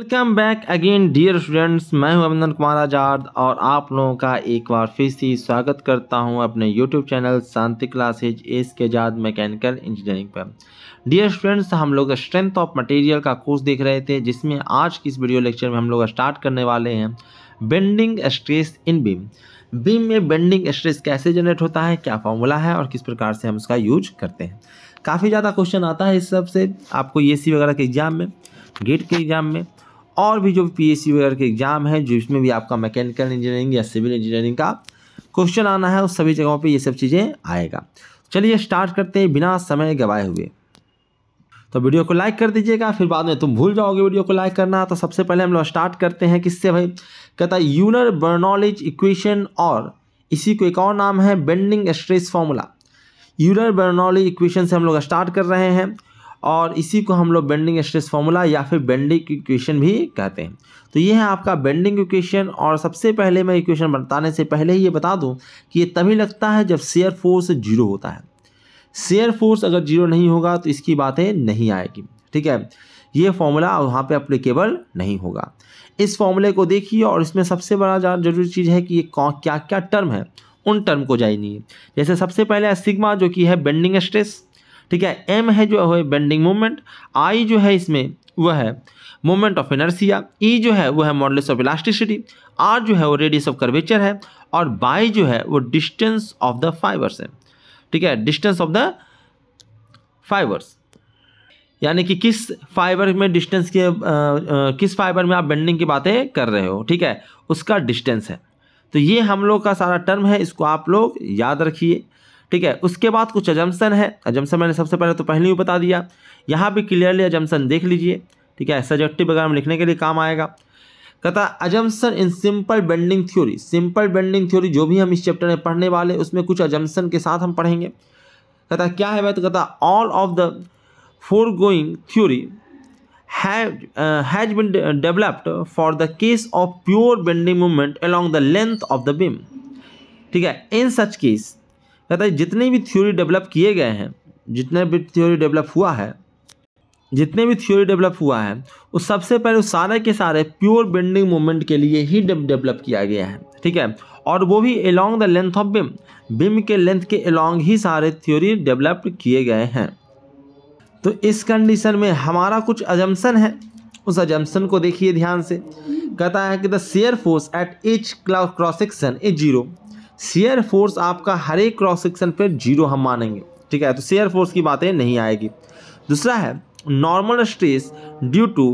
welcome back again dear students मैं हूं अभिनंदन कुमार आजाद और आप लोगों का एक बार फिर से स्वागत करता हूं अपने YouTube channel Shanti classes S K Azad mechanical engineering पर डियर स्टूडेंट्स हम लोग स्ट्रेंथ ऑफ मटेरियल का कोर्स देख रहे थे जिसमें आज की इस वीडियो लेक्चर में हम लोग स्टार्ट करने वाले हैं bending stress in beam beam में बेंडिंग स्ट्रेस कैसे जनरेट होता है क्या फॉर्मूला है और किस प्रकार से हम उसका यूज करते हैं काफ़ी ज़्यादा क्वेश्चन आता है इस सबसे आपको ए वगैरह के एग्ज़ाम में गेट के एग्ज़ाम में और भी जो पी एस वगैरह के एग्ज़ाम है जिसमें भी आपका मैकेनिकल इंजीनियरिंग या सिविल इंजीनियरिंग का क्वेश्चन आना है उस सभी जगहों पे ये सब चीज़ें आएगा चलिए स्टार्ट करते हैं बिना समय गवाए हुए तो वीडियो को लाइक कर दीजिएगा फिर बाद में तुम भूल जाओगे वीडियो को लाइक करना तो सबसे पहले हम लोग स्टार्ट करते हैं किससे भाई कहता है यूनर बर्नॉलेज इक्वेशन और इसी को एक और नाम है bending stress formula Euler Bernoulli's equation से हम लोग स्टार्ट कर रहे हैं और इसी को हम लोग बेंडिंग स्ट्रेस फॉर्मूला या फिर बेंडिंग इक्वेशन भी कहते हैं तो ये है आपका बेंडिंग इक्वेशन और सबसे पहले मैं इक्वेशन बताने से पहले ही ये बता दूँ कि ये तभी लगता है जब शेयर फोर्स जीरो होता है शेयर फोर्स अगर जीरो नहीं होगा तो इसकी बातें नहीं आएगी ठीक है ये फॉर्मूला वहाँ पे अप्लीकेबल नहीं होगा इस फॉर्मूले को देखिए और इसमें सबसे बड़ा जरूरी चीज़ है कि ये क्या क्या टर्म है उन टर्म को जानिए जैसे सबसे पहले है सिग्मा जो कि है बेंडिंग स्ट्रेस ठीक है एम है जो है बेंडिंग मोमेंट आई जो है इसमें वह है मोमेंट ऑफ इनर्सिया ई जो है वह है मॉडल्स ऑफ इलास्टिसिटी आर जो है वो रेडियस ऑफ कर्वेचर है और बाई जो है वो डिस्टेंस ऑफ द फाइबर्स है ठीक है डिस्टेंस ऑफ द फाइबर्स यानी कि किस फाइबर में डिस्टेंस के किस फाइबर में आप बेंडिंग की बातें कर रहे हो ठीक है उसका डिस्टेंस है तो ये हम लोग का सारा टर्म है इसको आप लोग याद रखिए ठीक है उसके बाद कुछ एजम्सन है एजम्सन मैंने सबसे पहले तो पहले ही बता दिया यहाँ भी क्लियरली एजम्सन देख लीजिए ठीक है सजेक्टिव वगैरह में लिखने के लिए काम आएगा कहता assumption in simple bending theory simple bending theory जो भी हम इस चैप्टर में पढ़ने वाले उसमें कुछ अजम्सन के साथ हम पढ़ेंगे कहता क्या है भाई तो कहता all of the foregoing theory has been developed for the case of pure bending movement along the length of the beam ठीक है इन सच केस कहता है जितने भी थ्योरी डेवलप किए गए हैं जितने भी थ्योरी डेवलप हुआ है जितने भी थ्योरी डेवलप हुआ है वो सबसे पहले उस सारे के सारे प्योर बेंडिंग मोमेंट के लिए ही डेवलप किया गया है ठीक है और वो भी along the length of beam beam के लेंथ के अलॉन्ग ही सारे थ्योरी डेवलप किए गए हैं तो इस कंडीशन में हमारा कुछ अजम्सन है उस अजम्सन को देखिए ध्यान से कहता है कि द शेयर फोर्स एट क्लाउ cross section is zero shear force आपका हर एक क्रॉस सेक्शन पर जीरो हम मानेंगे ठीक है तो शेयर फोर्स की बातें नहीं आएगी दूसरा है normal stress due to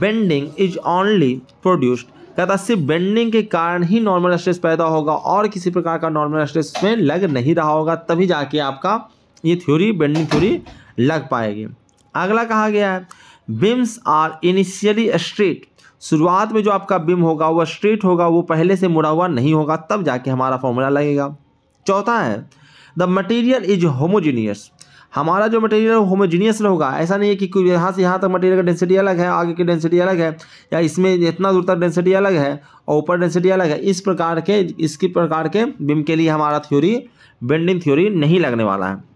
bending is only produced कहता सिर्फ बेंडिंग के कारण ही नॉर्मल स्ट्रेस पैदा होगा और किसी प्रकार का नॉर्मल स्ट्रेस में लग नहीं रहा होगा तभी जाके आपका ये थ्योरी बेंडिंग थ्योरी लग पाएगी अगला कहा गया है बिम्स आर इनिशियली स्ट्रेट शुरुआत में जो आपका बिम होगा वह स्ट्रेट होगा वो पहले से मुड़ा हुआ नहीं होगा तब जाके हमारा फॉर्मूला लगेगा चौथा है द मटेरियल इज होमोजीनियस हमारा जो मटेरियल होमोजीनियस होगा ऐसा नहीं है कि कोई यहाँ से यहाँ तक मटेरियल का डेंसिटी अलग है आगे की डेंसिटी अलग है या इसमें इतना दूर तक डेंसिटी अलग है और ऊपर डेंसिटी अलग है इस प्रकार के इसकी प्रकार के बिम के लिए हमारा थ्योरी बेंडिंग थ्योरी नहीं लगने वाला है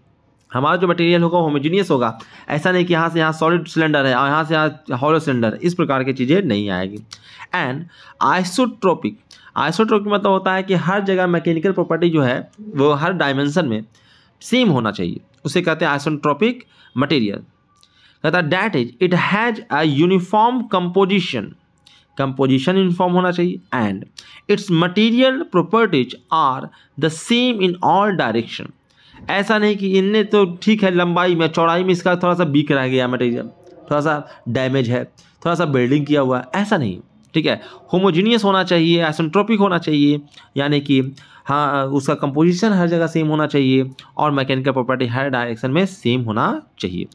हमारा जो मटेरियल होगा होमोजीनियस होगा ऐसा नहीं कि यहाँ से यहाँ सॉलिड सिलेंडर है और यहाँ से यहाँ हॉलो सिलेंडर इस प्रकार की चीज़ें नहीं आएगी एंड आइसोट्रोपिक आइसोट्रोपिक मतलब होता है कि हर जगह मैकेनिकल प्रॉपर्टी जो है वो हर डायमेंशन में सेम होना चाहिए उसे कहते हैं आइसोट्रोपिक मटेरियल कहता है that is it has a uniform composition composition uniform होना चाहिए and its material properties are the same in all direction ऐसा नहीं कि इनने तो ठीक है लंबाई में चौड़ाई में इसका थोड़ा सा बीक रह गया मटेरियल थोड़ा सा डैमेज है थोड़ा सा बिल्डिंग किया हुआ है ऐसा नहीं ठीक है होमोजीनियस होना चाहिए एसेंट्रोपिक होना चाहिए यानी कि हाँ उसका कंपोजिशन हर जगह सेम होना चाहिए और मैकेनिकल प्रॉपर्टी हर डायरेक्शन में सेम होना चाहिए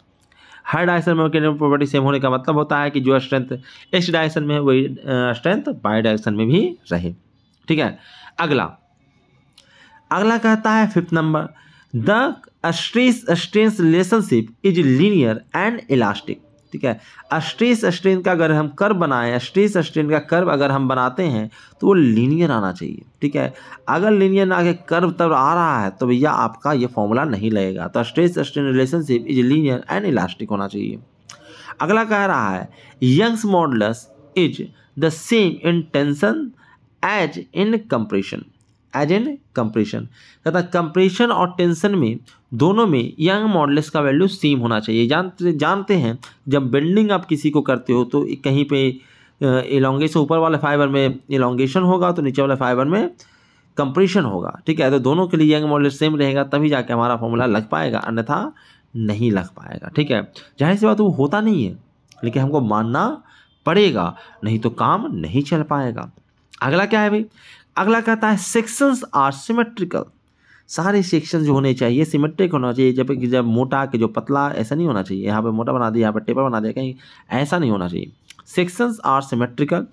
हर डायरेक्शन में मैकेनिकल प्रॉपर्टी सेम होने का मतलब होता है कि जो स्ट्रेंथ एक्स डायरेक्शन में है वही स्ट्रेंथ बाई डायरेक्शन में भी रहे ठीक है अगला अगला कहता है fifth number the stress strain relationship is linear and elastic ठीक है स्ट्रेस स्ट्रेन का अगर हम कर्व बनाएं स्ट्रेस स्ट्रेन का कर्व अगर हम बनाते हैं तो वो लीनियर आना चाहिए ठीक है अगर लीनियर ना के कर्व तब आ रहा है तो भैया आपका ये फॉर्मूला नहीं लगेगा तो stress strain relationship is linear and elastic होना चाहिए अगला कह रहा है Young's modulus is the same in tension as in compression as an compression तथा कंप्रेशन और टेंशन में दोनों में यंग मॉडल्स का वैल्यू सेम होना चाहिए जानते जानते हैं जब बेंडिंग आप किसी को करते हो तो कहीं पे एलोंगेशन ऊपर वाले फाइबर में एलोंगेशन होगा तो नीचे वाले फाइबर में कंप्रेशन होगा ठीक है तो दोनों के लिए यंग मॉडल सेम रहेगा तभी जाके हमारा फॉर्मूला लग पाएगा अन्यथा नहीं लग पाएगा ठीक है जाहिर सी बात वो होता नहीं है लेकिन हमको मानना पड़ेगा नहीं तो काम नहीं चल पाएगा अगला क्या है भाई अगला कहता है सेक्शंस आर सिमेट्रिकल सारे सेक्शन जो होने चाहिए सिमेट्रिक होना चाहिए जब जब मोटा के जो पतला ऐसा नहीं होना चाहिए यहाँ पे मोटा बना दिया यहाँ पे टेपर बना दिया कहीं ऐसा नहीं होना चाहिए sections are symmetrical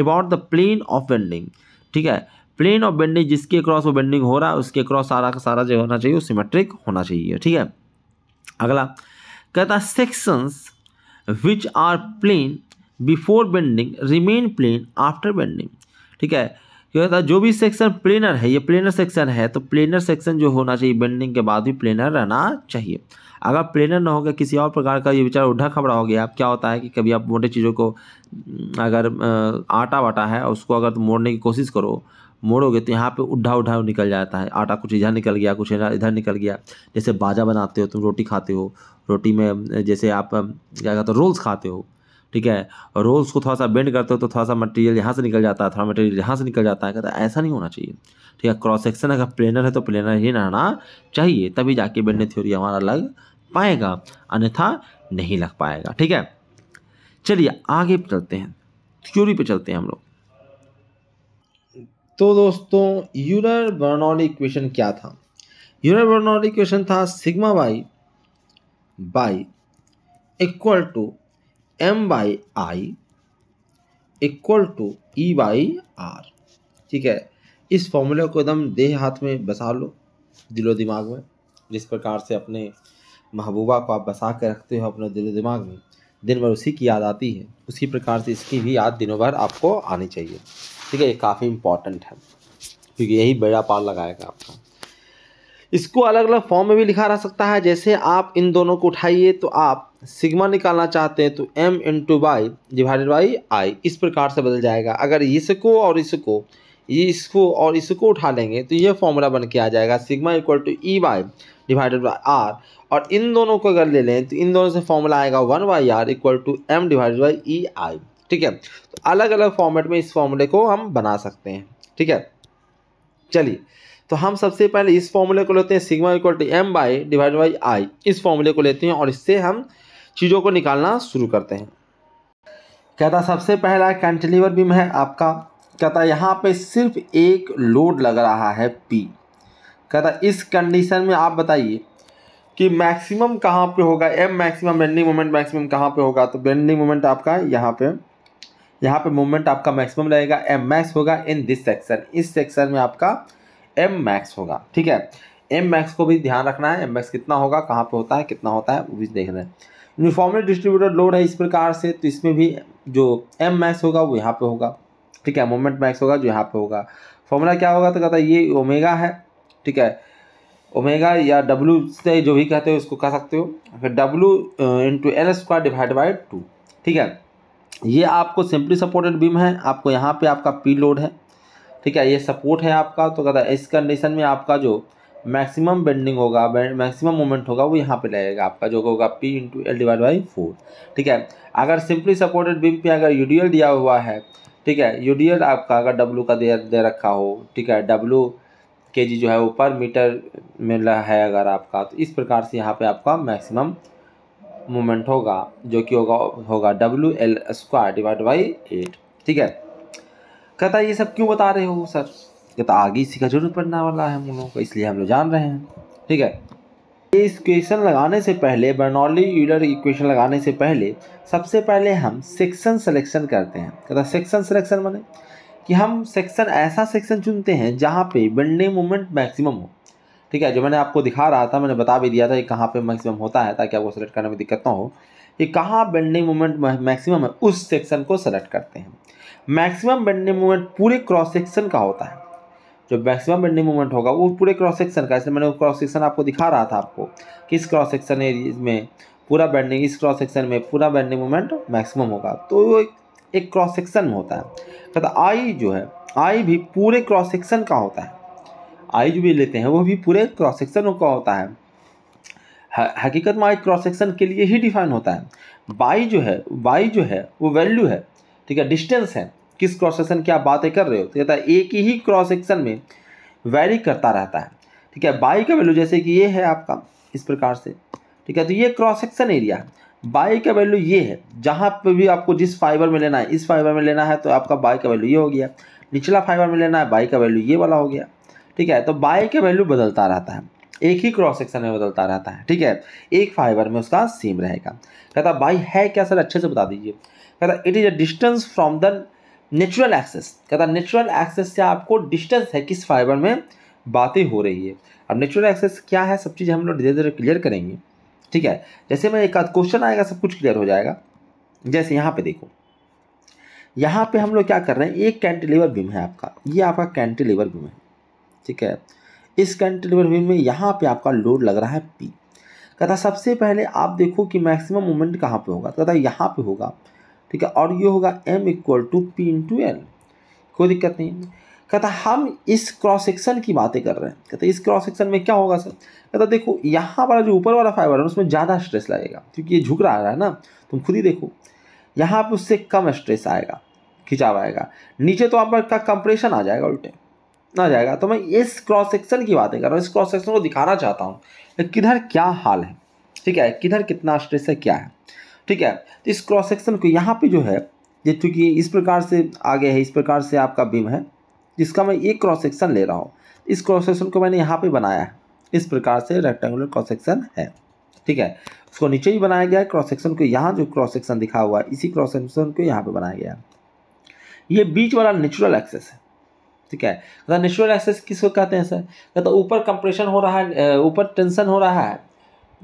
about the plane of bending ठीक है प्लेन ऑफ बेंडिंग जिसके क्रॉस वो बेंडिंग हो रहा है उसके क्रॉस सारा का सारा जो होना चाहिए वो सिमेट्रिक होना चाहिए ठीक है अगला कहता है sections which are plane before bending remain plane after bending ठीक है क्या होता है जो भी सेक्शन प्लेनर है ये प्लेनर सेक्शन है तो प्लेनर सेक्शन जो होना चाहिए बेंडिंग के बाद भी प्लेनर रहना चाहिए अगर प्लेनर ना होगा किसी और प्रकार का ये विचार उड्ढा खबड़ा हो गया अब क्या होता है कि कभी आप मोटे चीज़ों को अगर आटा वाटा है उसको अगर तुम मोड़ने की कोशिश करो मोड़ोगे तो यहाँ पे उड्ढा उड्ढा निकल जाता है आटा कुछ इधर निकल गया कुछ इधर निकल गया जैसे बाजा बनाते हो तुम रोटी खाते हो रोटी में जैसे आप क्या कहते हो रोल्स खाते हो ठीक है और रोज को थोड़ा सा बेंड करते हो तो थोड़ा सा मटेरियल यहाँ से निकल जाता है थोड़ा मटेरियल यहाँ से निकल जाता है कहता ऐसा नहीं होना चाहिए ठीक है क्रॉस सेक्शन अगर प्लेनर है तो प्लेनर ही रहना चाहिए तभी जाके बेंडिंग थ्योरी हमारा लग पाएगा अन्यथा नहीं लग पाएगा ठीक है चलिए आगे चलते हैं थ्योरी पर चलते हैं हम लोग तो दोस्तों यूलर बर्नौली इक्वेशन क्या था यूलर बर्नौली इक्वेशन था sigma by Y equal to M by I equal to E by R ठीक है इस फॉर्मूले को एकदम देह हाथ में बसा लो दिलो दिमाग में जिस प्रकार से अपने महबूबा को आप बसा के रखते हो अपने दिलो दिमाग में दिन भर उसी की याद आती है उसी प्रकार से इसकी भी याद दिनों भर आपको आनी चाहिए ठीक है ये काफ़ी इम्पॉर्टेंट है क्योंकि यही बेड़ा पार लगाएगा आपका इसको अलग अलग फॉर्म में भी लिखा रह सकता है जैसे आप इन दोनों को उठाइए तो आप सिग्मा निकालना चाहते हैं तो M into Y divided by I इस प्रकार से बदल जाएगा अगर इसको और इसको इसको और इसको उठा लेंगे तो ये फॉर्मूला बन के आ जाएगा sigma equal to E Y divided by R और इन दोनों को अगर ले लें तो इन दोनों से फॉर्मूला आएगा one by R equal to M divided by E I ठीक है तो अलग अलग फॉर्मेट में इस फॉर्मूले को हम बना सकते हैं ठीक है चलिए तो हम सबसे पहले इस फॉर्मूले को लेते हैं sigma equal to M Y divide by I इस फॉर्मूले को लेते हैं और इससे हम चीज़ों को निकालना शुरू करते हैं कहता सबसे पहला कैंटिलीवर बीम है आपका कहता यहाँ पे सिर्फ एक लोड लग रहा है पी कहता इस कंडीशन में आप बताइए कि मैक्सिमम कहाँ पे होगा M maximum bending moment maximum कहाँ पे होगा तो बेंडिंग मोमेंट आपका यहाँ पे यहाँ पे मोमेंट आपका मैक्सिमम रहेगा एम मैक्स होगा इन दिस सेक्शन इस सेक्शन में आपका एम मैक्स होगा ठीक है एम मैक्स को भी ध्यान रखना है एम मैक्स कितना होगा कहाँ पे होता है कितना होता है वो भी देखना है यूनिफॉर्मली डिस्ट्रीब्यूटेड लोड है इस प्रकार से तो इसमें भी जो एम मैक्स होगा वो यहाँ पे होगा ठीक है मोमेंट मैक्स होगा जो यहाँ पे होगा फॉर्मूला क्या होगा तो कहता है ये ओमेगा है ठीक है ओमेगा या डब्लू से जो भी कहते हो उसको कह सकते हो फिर W into L square divide by two ठीक है ये आपको सिंपली सपोर्टेड बीम है आपको यहाँ पे आपका पी लोड है ठीक है ये सपोर्ट है आपका तो कहता है इस कंडीशन में आपका जो मैक्सिमम बेंडिंग होगा मैक्सिमम मोमेंट होगा वो यहाँ पे लगेगा आपका जो होगा P into L divide by four ठीक है अगर सिंपली सपोर्टेड बीम पे अगर यूडीएल दिया हुआ है ठीक है यूडीएल आपका अगर W का दे दे रखा हो ठीक है डब्लू के जी जो है वो पर मीटर में है अगर आपका तो इस प्रकार से यहाँ पे आपका मैक्सिमम मोमेंट होगा जो कि होगा होगा W L square divide by eight ठीक है कहता है ये सब क्यों बता रहे हो सर ये तो आगे इसी का जरूरत पड़ने वाला है हम लोगों को इसलिए हम लोग जान रहे हैं ठीक है ये क्वेश्चन लगाने से पहले बर्नौली यूलर इक्वेशन लगाने से पहले सबसे पहले हम सेक्शन सिलेक्शन करते हैं कहता सेक्शन सिलेक्शन माने कि हम सेक्शन ऐसा सेक्शन चुनते हैं जहाँ पे बेंडिंग मोमेंट मैक्सिमम हो ठीक है जो मैंने आपको दिखा रहा था मैंने बता भी दिया था कि कहाँ पे मैक्सिमम होता है ताकि आपको सेलेक्ट करने में दिक्कत ना हो कि कहाँ बेंडिंग मोमेंट मैक्सिमम है उस सेक्शन को सेलेक्ट करते हैं मैक्सिमम बेंडिंग मोमेंट पूरे क्रॉस सेक्शन का होता है जो मैक्सिमम बेंडिंग मोमेंट होगा वो पूरे क्रॉस सेक्शन का इसलिए मैंने वो क्रॉस सेक्शन आपको दिखा रहा था आपको कि इस क्रॉस सेक्शन में पूरा बेंडिंग इस क्रॉस सेक्शन में पूरा बेंडिंग मोमेंट मैक्सिमम होगा तो वो एक क्रॉस सेक्शन में होता है तथा आई जो है आई भी पूरे क्रॉस सेक्शन का होता है आई जो भी लेते हैं वो भी पूरे क्रॉस सेक्शन का होता है हकीकत में आई क्रॉस सेक्शन के लिए ही डिफाइन होता है बाई जो है बाई जो है वो वैल्यू है ठीक है डिस्टेंस है किस क्रॉस सेक्शन की आप बातें कर रहे हो तो कहता है एक ही क्रॉस सेक्शन में वेरी करता रहता है ठीक है बाई का वैल्यू जैसे कि ये है आपका इस प्रकार से ठीक है तो ये क्रॉस सेक्शन एरिया है बाई का वैल्यू ये है जहाँ पे भी आपको जिस फाइबर में लेना है इस फाइबर में लेना है तो आपका बाई का वैल्यू ये हो गया निचला फाइबर में लेना है बाई का वैल्यू ये वाला हो गया ठीक है तो बाई का वैल्यू बदलता रहता है एक ही क्रॉस सेक्शन में बदलता रहता है ठीक है एक फाइबर में उसका सेम रहेगा कहता बाई है क्या सर अच्छे से बता दीजिए कहता it is a distance from the natural axis कहता है नेचुरल एक्सेस से आपको डिस्टेंस है किस फाइबर में बातें हो रही है अब नेचुरल एक्सेस क्या है सब चीज़ हम लोग धीरे धीरे क्लियर करेंगे ठीक है जैसे मैं एक आध क्वेश्चन आएगा सब कुछ क्लियर हो जाएगा जैसे यहाँ पे देखो यहाँ पे हम लोग क्या कर रहे हैं एक कैंटिलीवर बीम है आपका ये आपका कैंटिलीवर बीम है ठीक है इस कैंटिलीवर बीम में यहाँ पे आपका लोड लग रहा है पी कहता सबसे पहले आप देखो कि मैक्सिमम मोमेंट कहाँ पे होगा कहता यहाँ पे होगा ठीक है और ये होगा M equal to P into L कोई दिक्कत नहीं कहता हम इस क्रॉस सेक्शन की बातें कर रहे हैं कहते इस क्रॉस सेक्शन में क्या होगा सर कहता देखो यहाँ वाला जो ऊपर वाला फाइबर है उसमें ज़्यादा स्ट्रेस लगेगा क्योंकि ये झुक रहा है ना तुम खुद ही देखो यहाँ पर उससे कम स्ट्रेस आएगा खिंचाव आएगा नीचे तो आपका कंप्रेशन आ जाएगा उल्टे आ जाएगा तो मैं इस क्रॉस सेक्शन की बातें कर रहा हूँ इस क्रॉस सेक्शन को दिखाना चाहता हूँ किधर क्या हाल है ठीक है किधर कितना स्ट्रेस है क्या है ठीक है तो इस क्रॉस सेक्शन को यहाँ पे जो है ये चूँकि इस प्रकार से आगे है इस प्रकार से आपका बीम है जिसका मैं एक क्रॉस सेक्शन ले रहा हूँ इस क्रॉस सेक्शन को मैंने यहाँ पे बनाया है इस प्रकार से रेक्टेंगुलर क्रॉस सेक्शन है ठीक है उसको नीचे ही बनाया गया है क्रॉस सेक्शन को यहाँ जो क्रॉस सेक्शन दिखा हुआ है इसी क्रॉस सेक्शन को यहाँ पर बनाया गया है ये बीच वाला नेचुरल एक्सेस है ठीक है नेचुरल तो एक्सेस किसको कहते हैं सर कहता तो ऊपर कंप्रेशन हो रहा है ऊपर टेंशन हो रहा है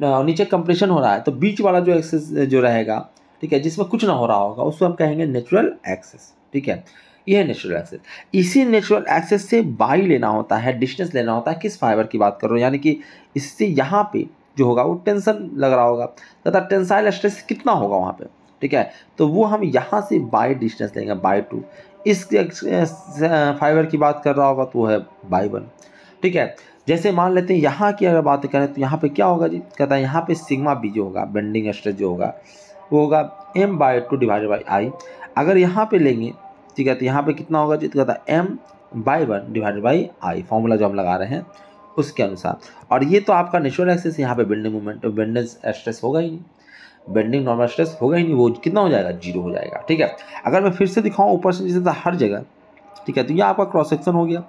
नीचे कंप्रेशन हो रहा है तो बीच वाला जो एक्सेस जो रहेगा ठीक है जिसमें कुछ ना हो रहा होगा उसको हम कहेंगे नेचुरल एक्सेस ठीक है यह है नेचुरल एक्सेस इसी नेचुरल एक्सेस से बाई लेना होता है डिस्टेंस लेना होता है किस फाइबर की बात कर रहे हो यानी कि इससे यहाँ पे जो होगा वो टेंशन लग रहा होगा तथा टेंसाइल स्ट्रेस कितना होगा वहाँ पे ठीक है तो वो हम यहाँ से बाई डिस्टेंस लेंगे बाई टू इस फाइबर की बात कर रहा होगा तो वो है बाई वन ठीक है जैसे मान लेते हैं यहाँ की अगर बात करें तो यहाँ पे क्या होगा जी कहता है यहाँ पे सिग्मा बी जो होगा बेंडिंग स्ट्रेस जो होगा वो होगा M Y two divided by I अगर यहाँ पे लेंगे ठीक है तो यहाँ पे कितना होगा जी तो कहता है M Y one divided by I formula जो हम लगा रहे हैं उसके अनुसार और ये तो आपका नेचुरल एक्सेस यहाँ पे बेंडिंग मूवमेंट बेंडिंग स्ट्रेस होगा ही नहीं बेंडिंग नॉर्मल स्ट्रेस होगा ही नहीं वो कितना हो जाएगा जीरो हो जाएगा ठीक है अगर मैं फिर से दिखाऊँ ऊपर से जैसे तो हर जगह ठीक है तो ये आपका क्रॉस सेक्शन हो गया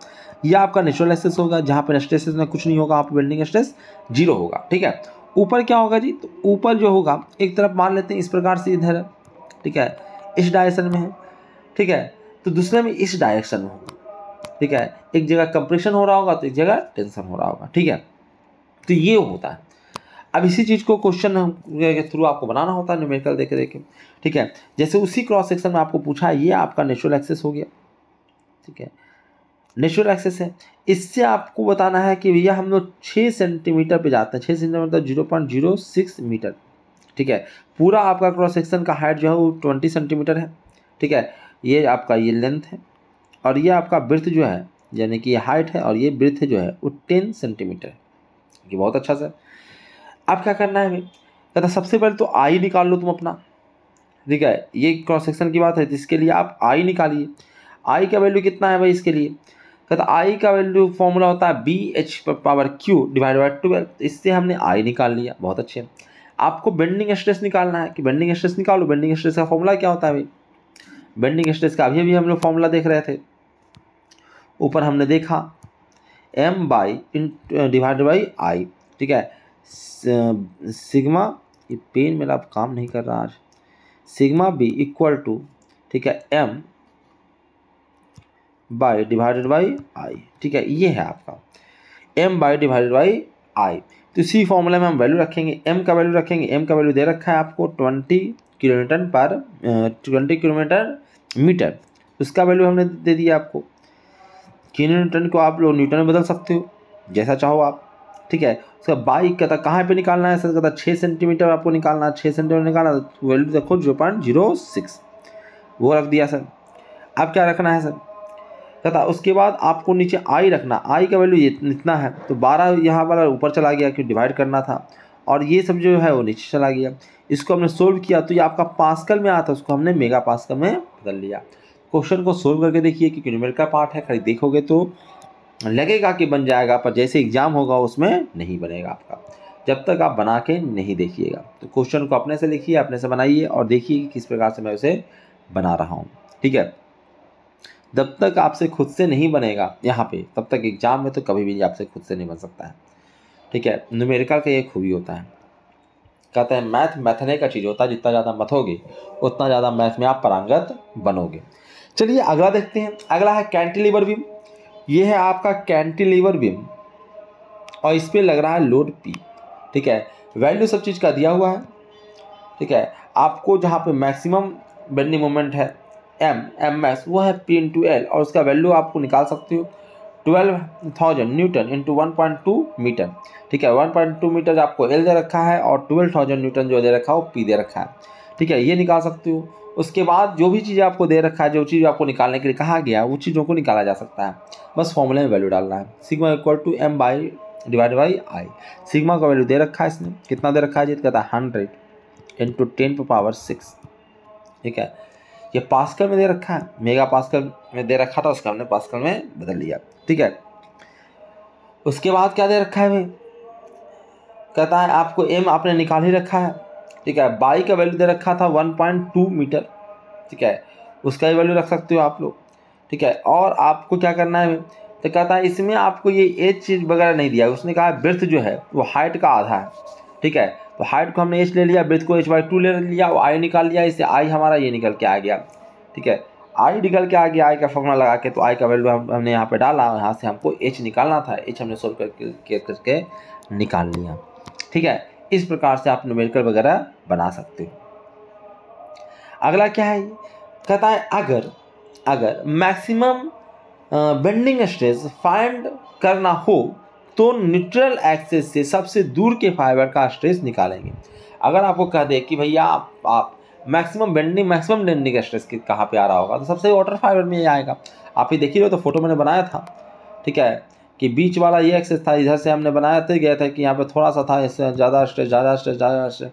यह आपका नेचुरल स्ट्रेस होगा जहाँ पर स्ट्रेस में कुछ नहीं होगा आप बिल्डिंग स्ट्रेस जीरो होगा ठीक है ऊपर क्या होगा जी तो ऊपर जो होगा एक तरफ मान लेते हैं इस प्रकार से इधर है ठीक है इस डायरेक्शन में है ठीक है तो दूसरे में इस डायरेक्शन में होगा ठीक है एक जगह कंप्रेशन हो रहा होगा तो एक जगह टेंशन हो रहा होगा ठीक है तो ये होता है अब इसी चीज़ को क्वेश्चन के थ्रू आपको बनाना होता है न्यूमेरिकल देखे देखे ठीक है जैसे उसी क्रॉस सेक्शन में आपको पूछा ये आपका नेचुरल एक्सेस हो गया ठीक है नेचुरल एक्सेस है इससे आपको बताना है कि भैया हम लोग छः सेंटीमीटर पे जाते हैं छः सेंटीमीटर मतलब zero point zero six metre ठीक है पूरा आपका क्रॉस सेक्शन का हाइट जो है वो ट्वेंटी सेंटीमीटर है ठीक है ये आपका ये लेंथ है और ये आपका ब्रथ जो है यानी कि हाइट है और ये ब्रथ जो है वो टेन सेंटीमीटर है ये बहुत अच्छा सर आप क्या करना है भाई कहता सबसे पहले तो आई निकाल लो तुम अपना ठीक है ये क्रॉस सेक्शन की बात है तो इसके लिए आप आई निकालिए आई का वैल्यू कितना है भाई इसके लिए तथा आई का वैल्यू फॉर्मूला होता है B H power cube divide by twelve तो इससे हमने आई निकाल लिया बहुत अच्छे आपको बेंडिंग स्ट्रेस निकालना है कि बेंडिंग स्ट्रेस निकालो बेंडिंग स्ट्रेस का फॉर्मूला क्या होता है अभी बेंडिंग स्ट्रेस का अभी अभी हम लोग फॉर्मूला देख रहे थे ऊपर हमने देखा M Y in divide by I ठीक है सिग्मा ये पेन मेरा काम नहीं कर रहा आज सिग्मा बी इक्वल टू ठीक है M by divided by I ठीक है ये है आपका M by divided by I तो इसी फॉर्मूला में हम वैल्यू रखेंगे एम का वैल्यू रखेंगे एम का वैल्यू दे रखा है आपको ट्वेंटी किलोमीटर पर ट्वेंटी किलोमीटर मीटर उसका वैल्यू हमने दे दिया आपको किलो न्यूटन को आप लोग न्यूटन में बदल सकते हो जैसा चाहो आप ठीक है उसका बाई था कहाँ पे निकालना है सर कहता छः सेंटीमीटर आपको निकालना है छः सेंटीमीटर निकालना वैल्यू तो तो देखो जीरो पॉइंट जीरो सिक्स वो रख दिया सर अब क्या रखना है सर तथा उसके बाद आपको नीचे आई रखना आई का वैल्यू इतना है तो बारह यहाँ वाला ऊपर चला गया क्योंकि डिवाइड करना था और ये सब जो है वो नीचे चला गया इसको हमने सोल्व किया तो ये आपका पास्कल में आया था उसको हमने मेगा पास्कल में बदल लिया क्वेश्चन को सोल्व करके देखिए क्योंकि न्यूमेरिकल का पार्ट है खाली देखोगे तो लगेगा कि बन जाएगा पर जैसे एग्जाम होगा उसमें नहीं बनेगा आपका जब तक आप बना के नहीं देखिएगा तो क्वेश्चन को अपने से लिखिए अपने से बनाइए और देखिए कि किस प्रकार से मैं उसे बना रहा हूँ ठीक है जब तक आपसे खुद से नहीं बनेगा यहाँ पे तब तक एग्ज़ाम में तो कभी भी आपसे खुद से नहीं बन सकता है ठीक है न्यूमेरिकल का ये खूबी होता है कहते हैं मैथ मैथने का चीज़ होता है जितना ज़्यादा मथोगे उतना ज़्यादा मैथ में आप परांगत बनोगे चलिए अगला देखते हैं अगला है कैंटिलीवर बीम ये है आपका कैंटिलीवर बीम और इस पर लग रहा है लोड पी ठीक है वैल्यू सब चीज़ का दिया हुआ है ठीक है आपको जहाँ पे मैक्सिमम बेंडिंग मोमेंट है एम एम एस वो है पी इंटू एल और उसका वैल्यू आपको निकाल सकते हो twelve thousand newton into one point two metre ठीक है वन पॉइंट टू मीटर आपको एल दे रखा है और ट्वेल्व थाउजेंड न्यूटन जो दे रखा है वो पी दे रखा है ठीक है ये निकाल सकते हो उसके बाद जो भी चीज़ आपको दे रखा है जो चीज़ आपको निकालने के लिए कहा गया वो चीज़ों को निकाला जा सकता है बस फॉर्मूले में वैल्यू डालना है sigma equal to M Y divide by I sigma का वैल्यू दे रखा है इसने कितना दे रखा है जी कहता है hundred into ten to power six ठीक है ये पास्कल में दे रखा है मेगा पास्कल में दे रखा था उसका हमने पास्कल में बदल लिया ठीक है उसके बाद क्या दे रखा है भाई कहता है आपको एम आपने निकाल ही रखा है ठीक है बाई का वैल्यू दे रखा था वन पॉइंट टू मीटर ठीक है उसका ही वैल्यू रख सकते हो आप लोग ठीक है और आपको क्या करना है तो कहता है इसमें आपको ये एज चीज़ वगैरह नहीं दिया उसने कहा ब्रथ जो है वो हाइट का आधा है ठीक है तो हाइट को हमने एच ले लिया ब्रेथ को एच बाई टू ले लिया और आई निकाल लिया इससे आई हमारा ये निकल के आ गया ठीक है आई निकल के आ गया आई का फॉर्मूला लगा के तो आई का वैल्यू हम हमने यहाँ पे डाला यहाँ से हमको एच निकालना था एच हमने सोल्व करके करके निकाल लिया ठीक है इस प्रकार से आप न्यूमेरिकल वगैरह बना सकते हो अगला क्या है कहता है अगर अगर मैक्सिमम बेंडिंग स्ट्रेस फाइंड करना हो तो न्यूट्रल एक्सेस से सबसे दूर के फाइबर का स्ट्रेस निकालेंगे अगर आपको कह दे कि भैया आप, आप मैक्सिमम बेंडिंग मैक्सिमम बेंडिंग का स्ट्रेस कहाँ पे आ रहा होगा तो सबसे वाटर फाइबर में ये आएगा आप ही देख ही रहे हो तो फोटो मैंने बनाया था ठीक है कि बीच वाला ये एक्सेस था इधर से हमने बनाया तो गया था कि यहाँ पर थोड़ा सा था इससे ज़्यादा स्ट्रेस ज़्यादा स्ट्रेस ज़्यादा स्ट्रेस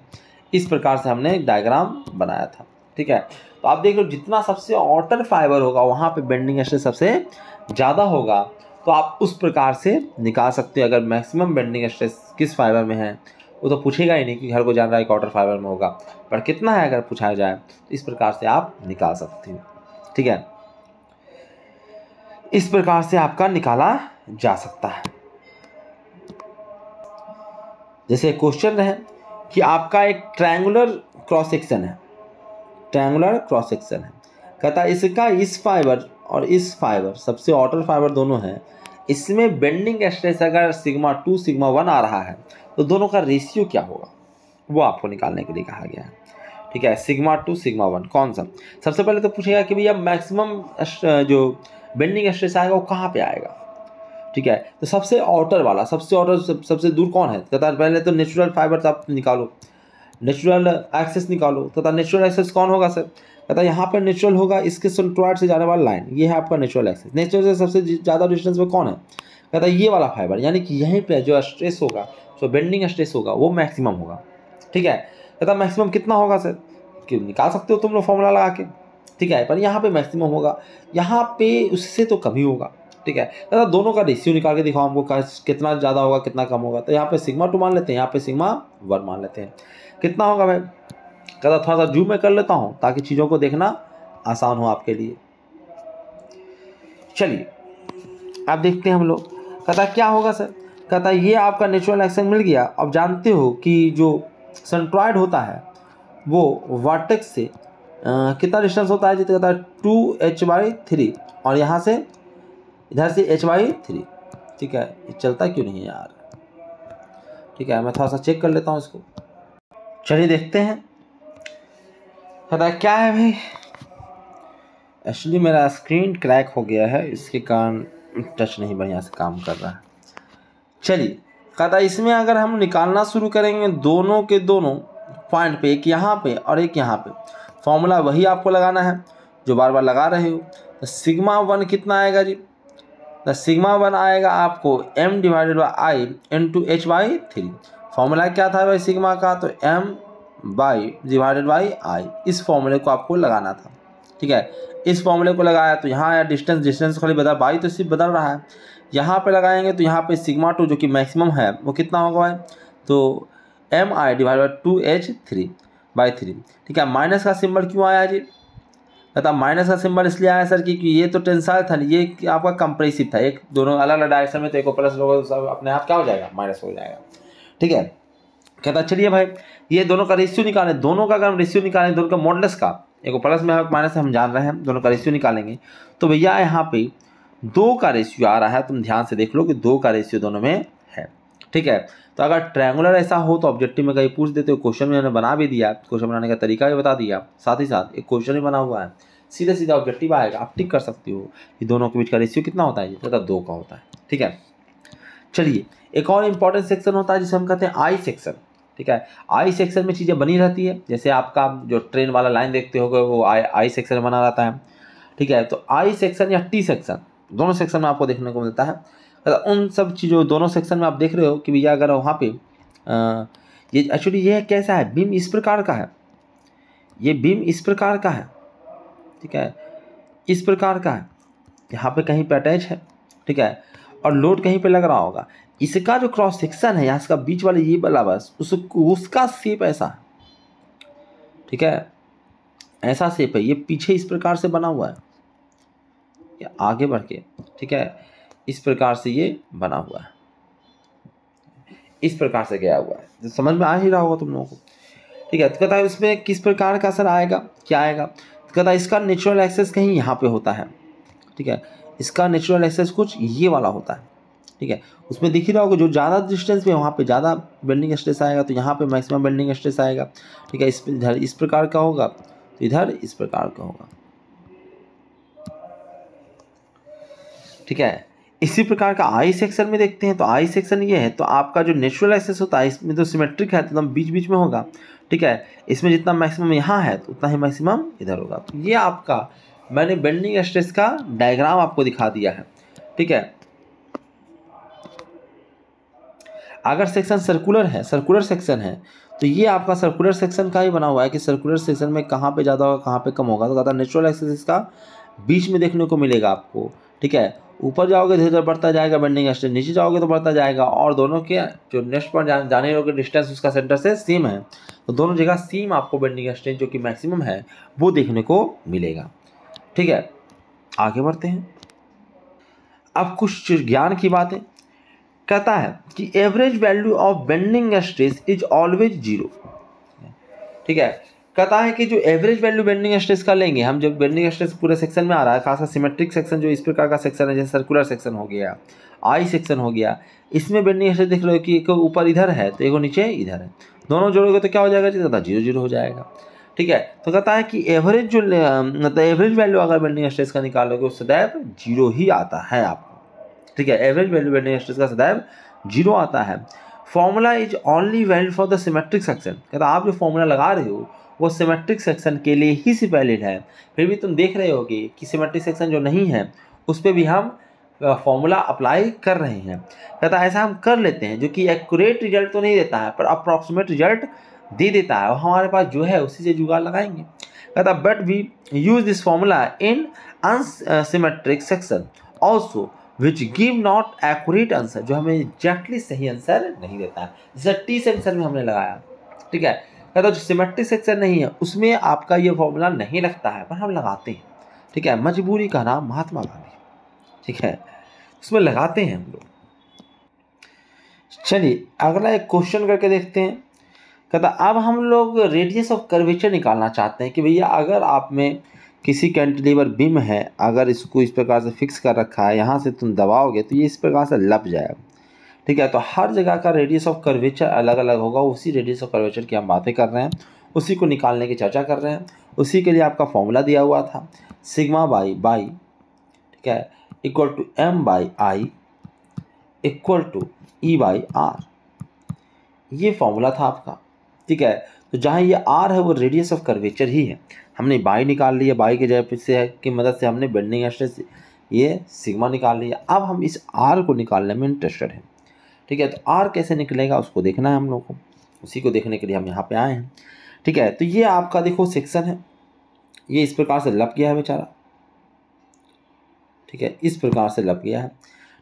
इस प्रकार से हमने डायग्राम बनाया था ठीक है तो आप देख लो जितना सबसे ऑटर फाइबर होगा वहाँ पे बेंडिंग स्ट्रेस सबसे ज़्यादा होगा तो आप उस प्रकार से निकाल सकते हो अगर मैक्सिमम बेंडिंग स्ट्रेस किस फाइबर में है वो तो पूछेगा ही नहीं कि घर को जान रहा है क्वार्टर फाइबर में होगा पर कितना है अगर पूछा जाए तो इस प्रकार से आप निकाल सकते हो ठीक है इस प्रकार से आपका निकाला जा सकता है जैसे क्वेश्चन है कि आपका एक ट्रायंगुलर क्रॉस सेक्शन है ट्रायंगुलर क्रॉस सेक्शन है कहता इसका इस फाइबर और इस फाइबर सबसे ऑटर फाइबर दोनों हैं इसमें बेंडिंग स्ट्रेस अगर सिग्मा टू सिग्मा वन आ रहा है तो दोनों का रेशियो क्या होगा वो आपको निकालने के लिए कहा गया है ठीक है सिग्मा टू सिग्मा वन कौन सा सबसे पहले तो पूछेगा कि भैया मैक्सिमम जो बेंडिंग स्ट्रेस आएगा वो कहाँ पे आएगा ठीक है तो सबसे आउटर वाला सबसे आउटर सब, सबसे दूर कौन है तथा पहले तो नेचुरल फाइबर आप निकालो नेचुरल एक्सेस निकालो तथा नेचुरल एक्सेस कौन होगा सर अतः यहाँ पर नेचुरल होगा इसके सेंट्रॉइड से जाने वाला लाइन ये है आपका नेचुरल एक्सेस नेचुरल से सबसे ज़्यादा डिस्टेंस में कौन है कहता है ये वाला फाइबर यानी कि यहीं पर जो स्ट्रेस होगा जो बेंडिंग स्ट्रेस होगा वो मैक्सिमम होगा ठीक है कहता मैक्सिमम कितना होगा सर कि निकाल सकते हो तुम लोग फॉर्मूला लगा के ठीक है पर यहाँ पे मैक्सिमम होगा यहाँ पे उससे तो कम ही होगा ठीक है दादा दोनों का रेशियो निकाल के दिखाओ हमको कितना ज़्यादा होगा कितना कम होगा तो यहाँ पे सिग्मा टू मान लेते हैं यहाँ पे सिग्मा वन मान लेते हैं कितना होगा भाई कहता थोड़ा सा जूम में कर लेता हूँ ताकि चीज़ों को देखना आसान हो आपके लिए चलिए अब देखते हैं हम लोग कहता क्या होगा सर कहता ये आपका नेचुरल एक्शन मिल गया अब जानते हो कि जो सेंट्रॉयड होता है वो वार्टेक्स से आ, कितना डिस्टेंस होता है जितने कहता है टू एच बाई थ्री और यहाँ से इधर से एच बाई थ्री ठीक है ये चलता क्यों नहीं यार ठीक है मैं थोड़ा सा चेक कर लेता हूँ इसको चलिए देखते हैं पता क्या है भाई एक्चुअली मेरा स्क्रीन क्रैक हो गया है इसके कारण टच नहीं बढ़िया से काम कर रहा है चलिए कहता इसमें अगर हम निकालना शुरू करेंगे दोनों के दोनों पॉइंट पे एक यहाँ पे और एक यहाँ पे फॉर्मूला वही आपको लगाना है जो बार बार लगा रहे हो तो सिग्मा वन कितना आएगा जी तो सिग्मा वन आएगा आपको M divided by I in into H by three formula क्या था भाई सिग्मा का तो M by divided by I इस फॉर्मूले को आपको लगाना था ठीक है इस फॉर्मूले को लगाया तो यहाँ आया डिस्टेंस डिस्टेंस खाली बदल बाई तो सिर्फ बदल रहा है यहाँ पे लगाएंगे तो यहाँ पे सिग्मा टू जो कि मैक्सिमम है वो कितना होगा तो M I divide by two H three by three ठीक है माइनस का सिंबल क्यों आया जी बता माइनस का सिंबल इसलिए आया सर क्योंकि ये तो टेंसाइल था ये आपका कंप्रेसिव था एक दोनों अलग अलग डायरेक्शन में तो एक प्लस लोग तो अपने आप क्या हो जाएगा माइनस हो जाएगा ठीक है कहता चलिए भाई ये दोनों का रेशियो निकालें दोनों का अगर हम रेशियो निकालें दोनों का मॉडलस का एक प्लस में हम माइनस हम जान रहे हैं दोनों का रेशियो निकालेंगे तो भैया यहाँ पे दो का रेशियो आ रहा है तुम ध्यान से देख लो कि दो का रेशियो दोनों में है ठीक है तो अगर ट्रायंगुलर ऐसा हो तो ऑब्जेक्टिव में कहीं पूछ देते हो क्वेश्चन में उन्होंने बना भी दिया क्वेश्चन बनाने का तरीका भी बता दिया साथ ही साथ एक क्वेश्चन भी बना हुआ है सीधे सीधा ऑब्जेक्टिव आएगा आप टिक कर सकते हो कि दोनों के बीच का रेशियो कितना होता है ये दो का होता है ठीक है चलिए एक और इम्पॉर्टेंट सेक्शन होता है जिसे हम कहते हैं आई सेक्शन ठीक है आई सेक्शन में चीज़ें बनी रहती है जैसे आपका जो ट्रेन वाला लाइन देखते हो वो आई आई सेक्शन बना रहता है ठीक है तो आई सेक्शन या टी सेक्शन दोनों सेक्शन में आपको देखने को मिलता है तो उन सब चीज़ों दोनों सेक्शन में आप देख रहे हो कि भैया अगर वहाँ पे ये एक्चुअली ये कैसा है बीम इस प्रकार का है ये बीम इस प्रकार का है ठीक है इस प्रकार का है यहाँ पे कहीं पे अटैच है ठीक है और लोड कहीं पे लग रहा होगा इसका जो क्रॉस सेक्शन है यहाँ इसका बीच वाले ये वाला बस उसको उसका सेप ऐसा है ठीक है ऐसा सेप है ये पीछे इस प्रकार से बना हुआ है या आगे बढ़ के ठीक है इस प्रकार से ये बना हुआ है इस प्रकार से गया हुआ है जो तो समझ में आ ही रहा होगा तुम लोगों को ठीक है तो कहता है इसमें किस प्रकार का असर आएगा क्या आएगा तो कहता है इसका नेचुरल एक्सेस कहीं यहाँ पे होता है ठीक है इसका नेचुरल एक्सेस कुछ ये वाला होता है ठीक है उसमें दिख ही रहा होगा जो ज़्यादा डिस्टेंस में वहाँ पे ज़्यादा बिल्डिंग स्ट्रेस आएगा तो यहाँ पे मैक्सिमम बिल्डिंग स्ट्रेस आएगा ठीक है इस इधर इस प्रकार का होगा तो इधर इस प्रकार का होगा ठीक है इसी प्रकार का आई सेक्शन में देखते हैं तो आई सेक्शन ये है तो आपका जो नेचुरल एक्सेस होता है इसमें तो सिमेट्रिक है तो एकदम बीच बीच में होगा ठीक है इसमें जितना मैक्सिमम यहाँ है तो उतना ही मैक्सिमम इधर होगा तो ये आपका मैंने बेंडिंग स्ट्रेस का डायग्राम आपको दिखा दिया है ठीक है अगर सेक्शन सर्कुलर है सर्कुलर सेक्शन है तो ये आपका सर्कुलर सेक्शन का ही बना हुआ है कि सर्कुलर सेक्शन में कहाँ पे ज़्यादा होगा कहाँ पे कम होगा तो ज़्यादा नेचुरल एक्सेस इसका बीच में देखने को मिलेगा आपको ठीक है ऊपर जाओगे तो धीरे धीरे बढ़ता जाएगा बेंडिंग स्ट्रेस नीचे जाओगे तो बढ़ता जाएगा और दोनों के जो नेक्स्ट पॉइंट जा, जाने लोगे डिस्टेंस उसका सेंटर से सेम है तो दोनों जगह सेम आपको बेंडिंग स्ट्रेस जो कि मैक्सिमम है वो देखने को मिलेगा ठीक है आगे बढ़ते हैं अब कुछ ज्ञान की बातें कहता है कि average value of bending stress is always zero ठीक है कहता है कि जो एवरेज वैल्यू बेंडिंग स्ट्रेस का लेंगे हम जब बेंडिंग स्ट्रेस पूरे सेक्शन में आ रहा है खासकर सिमेट्रिक सेक्शन जो इस प्रकार का सेक्शन है जैसे सर्कुलर सेक्शन हो गया आई सेक्शन हो गया इसमें बेंडिंग स्ट्रेस देख रहे हो कि एक ऊपर इधर है तो एक नीचे इधर है दोनों जोड़ोगे तो क्या हो जाएगा ज्यादा जीरो जीरो हो जाएगा ठीक है तो कहता है कि एवरेज जो मतलब एवरेज वैल्यू अगर बेंडिंग स्ट्रेस का निकालोगे वो सदैव जीरो ही आता है आप ठीक है एवरेज वैल्यू बेंडिंग स्ट्रेस का सदैव जीरो आता है formula is only valid for the symmetric section कहता आप जो फॉर्मूला लगा रहे हो वो सिमेट्रिक सेक्शन के लिए ही सी वैलिड है फिर भी तुम देख रहे हो कि सिमेट्रिक सेक्शन जो नहीं है उस पर भी हम फॉर्मूला अप्लाई कर रहे हैं कहता ऐसा हम कर लेते हैं जो कि एक्यूरेट रिजल्ट तो नहीं देता है पर अप्रॉक्सीमेट रिजल्ट दे देता है और हमारे पास जो है उसी से जुगाड़ लगाएंगे कहता but we use this formula in unsymmetric section also which give not accurate answer जो हमें एग्जैक्टली सही आंसर नहीं देता है जैसे टी सेक्शन में हमने लगाया ठीक है कहता तो जो सिमेट्रिक सेक्शन नहीं है उसमें आपका ये फॉर्मूला नहीं लगता है पर हम लगाते हैं ठीक है मजबूरी का नाम महात्मा गांधी ठीक है उसमें लगाते हैं हम लोग चलिए अगला एक क्वेश्चन करके देखते हैं कहता अब हम लोग रेडियस ऑफ कर्वेचर निकालना चाहते हैं कि भैया अगर आप में किसी कैंटिलीवर बिम है अगर इसको इस प्रकार से फिक्स कर रखा है यहाँ से तुम दबाओगे तो ये इस प्रकार से लप जाएगा ठीक है तो हर जगह का रेडियस ऑफ कर्वेचर अलग अलग होगा उसी रेडियस ऑफ कर्वेचर की हम बातें कर रहे हैं उसी को निकालने की चर्चा कर रहे हैं उसी के लिए आपका फॉर्मूला दिया हुआ था सिग्मा बाई बाई ठीक है equal to M by I equal to E by R ये फॉर्मूला था आपका ठीक है तो जहाँ ये आर है वो रेडियस ऑफ कर्वेचर ही है हमने बाई निकाल लिया बाई के जगह से की मदद से हमने बेंडिंग एस्ट्रेस ये सिग्मा निकाल लिया अब हम इस आर को निकालने में इंटरेस्टेड हैं ठीक है तो आर कैसे निकलेगा उसको देखना है हम लोग को उसी को देखने के लिए हम यहाँ पे आए हैं ठीक है तो ये आपका देखो सेक्शन है ये इस प्रकार से लप गया है बेचारा ठीक है इस प्रकार से लप गया है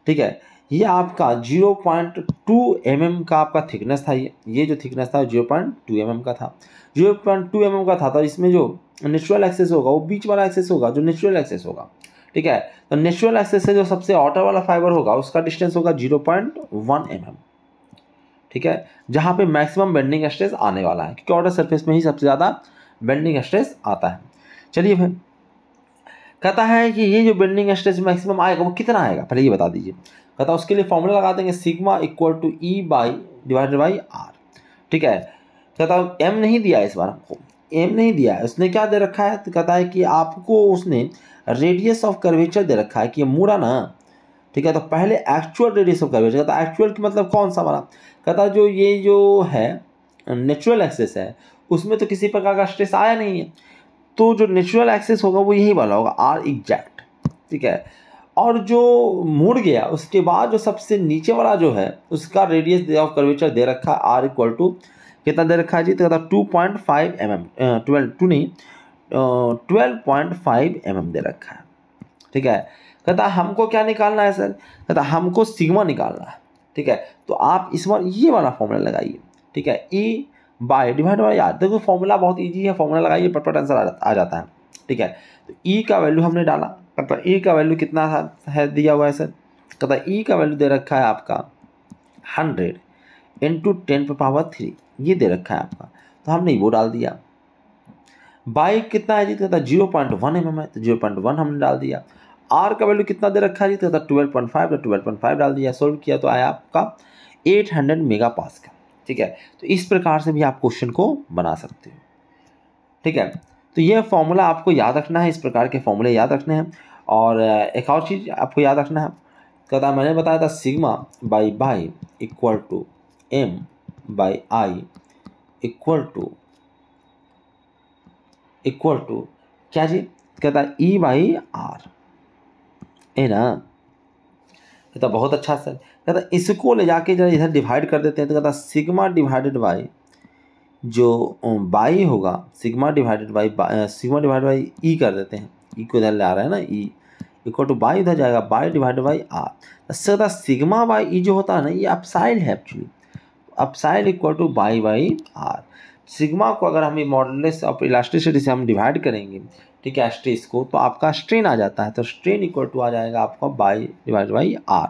ठीक है ये आपका zero point two M M का आपका थिकनेस था ये ये जो थिकनेस था zero point two M M का था zero point two M M का था तो इसमें जो नेचुरल एक्सेस होगा वो बीच वाला एक्सेस होगा जो नेचुरल एक्सेस होगा ठीक है तो नेचुरल एक्सेस से जो सबसे आउटर वाला फाइबर होगा उसका डिस्टेंस होगा zero point one M M ठीक है जहाँ पे मैक्सिमम बेंडिंग स्ट्रेस आने वाला है क्योंकि आउटर सर्फेस में ही सबसे ज़्यादा बेंडिंग स्ट्रेस आता है चलिए भाई कहता है कि ये जो बेंडिंग स्ट्रेस मैक्सिमम आएगा वो कितना आएगा पहले ये बता दीजिए कहता है उसके लिए फॉर्मूला लगा देंगे sigma equal to E Y divided by R ठीक है कहता एम नहीं दिया इस बार हमको एम नहीं दिया उसने क्या दे रखा है तो कहता है कि आपको उसने रेडियस ऑफ कर्वेचर दे रखा है कि ये मुड़ा ना ठीक है तो पहले एक्चुअल रेडियस ऑफ कर्वेचर कहता है एक्चुअल की मतलब कौन सा वाला कहता जो ये जो है नेचुरल एक्सेस है उसमें तो किसी प्रकार का स्ट्रेस आया नहीं है तो जो नेचुरल एक्सेस होगा वो यही वाला होगा आर एग्जैक्ट ठीक है और जो मुड़ गया उसके बाद जो सबसे नीचे वाला जो है उसका रेडियस ऑफ कर्वेचर दे रखा है आर इक्वल टू कितना दे रखा है जी तो two point five M M twelve two नहीं twelve point five M M दे रखा है ठीक है कहता हमको क्या निकालना है सर कहता हमको सिग्मा निकालना है ठीक है तो आप इस बार ये वाला फॉर्मूला लगाइए ठीक है ई बाय डिवाइड बाई यार देखो फॉर्मूला बहुत ईजी है फॉर्मूला लगाइए पटपट आंसर आ जाता है ठीक है तो ई e का वैल्यू हमने डाला कहता ई e का वैल्यू कितना है दिया हुआ है सर कहता ई e का वैल्यू दे रखा है आपका हंड्रेड इंटू टेन पर पावर थ्री ये दे रखा है आपका तो हमने वो डाल दिया बाई कितना है जी तो कहता zero point one M M है तो जीरो पॉइंट वन हमने डाल दिया आर का वैल्यू कितना दे रखा है जी तो कहता ट्वेल्व पॉइंट फाइव तो ट्वेल्व पॉइंट फाइव डाल दिया सॉल्व किया तो आया आपका एट हंड्रेड मेगा पास का ठीक है तो इस प्रकार से भी आप क्वेश्चन को बना सकते हो ठीक है तो यह फॉर्मूला आपको याद रखना है इस प्रकार के फॉर्मूले याद रखने हैं और एक और चीज़ आपको याद रखना है कहता मैंने बताया था sigma by Y equal to M by i equal to equal to क्या जी कहता है ई बाई आर है ना कहता बहुत अच्छा सर कहता इसको ले जाके जरा इधर डिवाइड कर देते हैं तो कहता सिग्मा डिवाइडेड बाई जो बाई होगा sigma divided by sigma divide by E कर देते हैं ई e को इधर ले आ रहा है ना ई इक्वल टू बाई उधर जाएगा बाई डिवाइड बाई आर सर सिग्मा बाई ई जो होता है ना ये अपसाइल है actually epsilon equal to Y by R sigma को अगर हम मॉडलेस ऑफ इलास्टिसिटी से हम डिवाइड करेंगे ठीक है स्ट्रेस को तो आपका स्ट्रेन आ जाता है तो स्ट्रेन इक्वल टू आ जाएगा आपका बाई डिवाइड बाई आर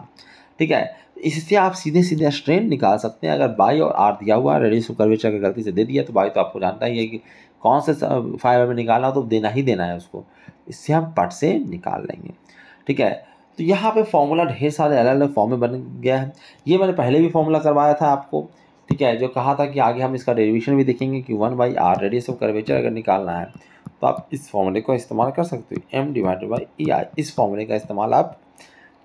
ठीक है इससे आप सीधे सीधे स्ट्रेन निकाल सकते हैं अगर बाई और आर दिया हुआ रेडी कर्वेचर अगर गलती से दे दिया तो बाई तो आपको जानता ही है कि कौन से फाइबर में हो तो देना ही देना है उसको इससे हम पट से निकाल लेंगे ठीक है तो यहाँ पे फॉर्मूला ढेर सारे अलग अलग फॉर्म में बन गया है ये मैंने पहले भी फॉर्मूला करवाया था आपको ठीक है जो कहा था कि आगे हम इसका डेरिवेशन भी देखेंगे कि one by R radius of curvature अगर निकालना है तो आप इस फॉर्मूले का इस्तेमाल कर सकते हो M divided by E I इस फॉर्मूले का इस्तेमाल आप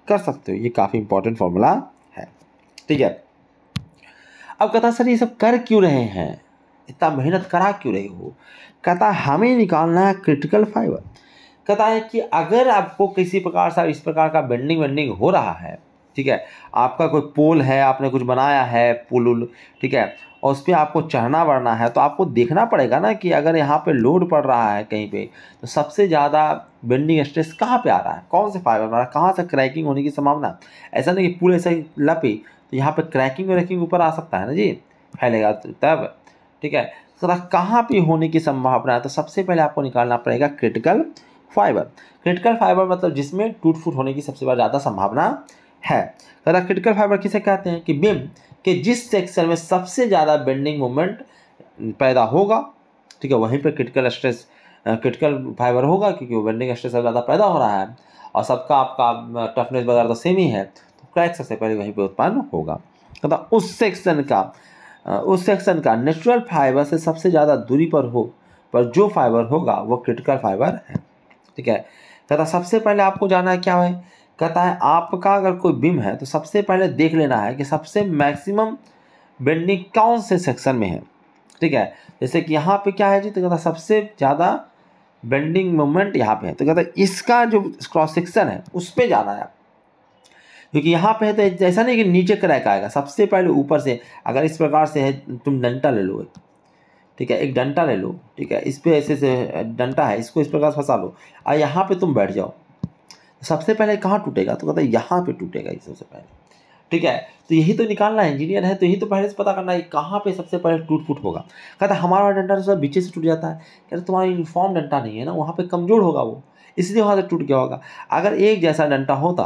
कर सकते हो ये काफ़ी इंपॉर्टेंट फॉर्मूला है ठीक है अब कथा सर ये सब कर क्यों रहे हैं इतना मेहनत करा क्यों रहे हो कथा हमें निकालना है क्रिटिकल फाइबर कहता है कि अगर आपको किसी प्रकार से इस प्रकार का बेंडिंग वेंडिंग हो रहा है ठीक है आपका कोई पोल है आपने कुछ बनाया है पुल उल ठीक है और उस पर आपको चढ़ना बढ़ना है तो आपको देखना पड़ेगा ना कि अगर यहाँ पे लोड पड़ रहा है कहीं पे तो सबसे ज़्यादा बेंडिंग स्ट्रेस कहाँ पे आ रहा है कौन से फाइबर बना रहा है कहाँ से क्रैकिंग होने की संभावना ऐसा नहीं कि पुल ऐसा लपे तो यहाँ पर क्रैकिंग व्रैकिंग ऊपर आ सकता है ना जी फैलेगा तब ठीक है तो कहाँ पर होने की संभावना है तो सबसे पहले आपको निकालना पड़ेगा क्रिटिकल फाइबर क्रिटिकल फाइबर मतलब जिसमें टूट फूट होने की सबसे ज़्यादा संभावना है अगर क्रिटिकल फाइबर किसे कहते हैं कि बिम के जिस सेक्शन में सबसे ज़्यादा बेंडिंग मोमेंट पैदा होगा ठीक है वहीं पर क्रिटिकल स्ट्रेस क्रिटिकल फाइबर होगा क्योंकि वो बेंडिंग स्ट्रेस सबसे ज़्यादा पैदा हो रहा है और सबका आपका टफनेस वगैरह तो सेम ही है तो क्रैक सबसे पहले वहीं पर उत्पन्न होगा तो उस सेक्शन का उस सेक्शन का नेचुरल फाइबर से सबसे ज़्यादा दूरी पर हो पर जो फाइबर होगा वो क्रिटिकल फाइबर है ठीक है कहता सबसे पहले आपको जाना है क्या है कहता है आपका अगर कोई बिम है तो सबसे पहले देख लेना है कि सबसे मैक्सिमम बेंडिंग कौन से सेक्शन में है ठीक है जैसे कि यहाँ पे क्या है जी तो कहता सबसे ज़्यादा बेंडिंग मोमेंट यहाँ पे है तो कहता इसका जो क्रॉस सेक्शन है उस पर जाना है क्योंकि यहाँ पे है तो ऐसा नहीं कि नीचे क्रैक आएगा सबसे पहले ऊपर से अगर इस प्रकार से है तुम डंटा ले लोगे ठीक है एक डंटा ले लो ठीक है इस पर ऐसे ऐसे डंटा है इसको इस प्रकार फंसा लो और यहाँ पर तुम बैठ जाओ सबसे पहले कहाँ टूटेगा तो कहता हैं यहाँ पे टूटेगा इस सबसे पहले ठीक है तो यही तो निकालना है इंजीनियर है तो यही तो पहले से पता करना है कहाँ पे सबसे पहले टूट फूट होगा कहता हमारा डंडा तो सब बीचे से टूट जाता है कहते तुम्हारा यूनिफॉर्म डंटा नहीं है ना वहाँ पे कमज़ोर होगा वो इसलिए वहाँ से टूट गया होगा अगर एक जैसा डंडा होता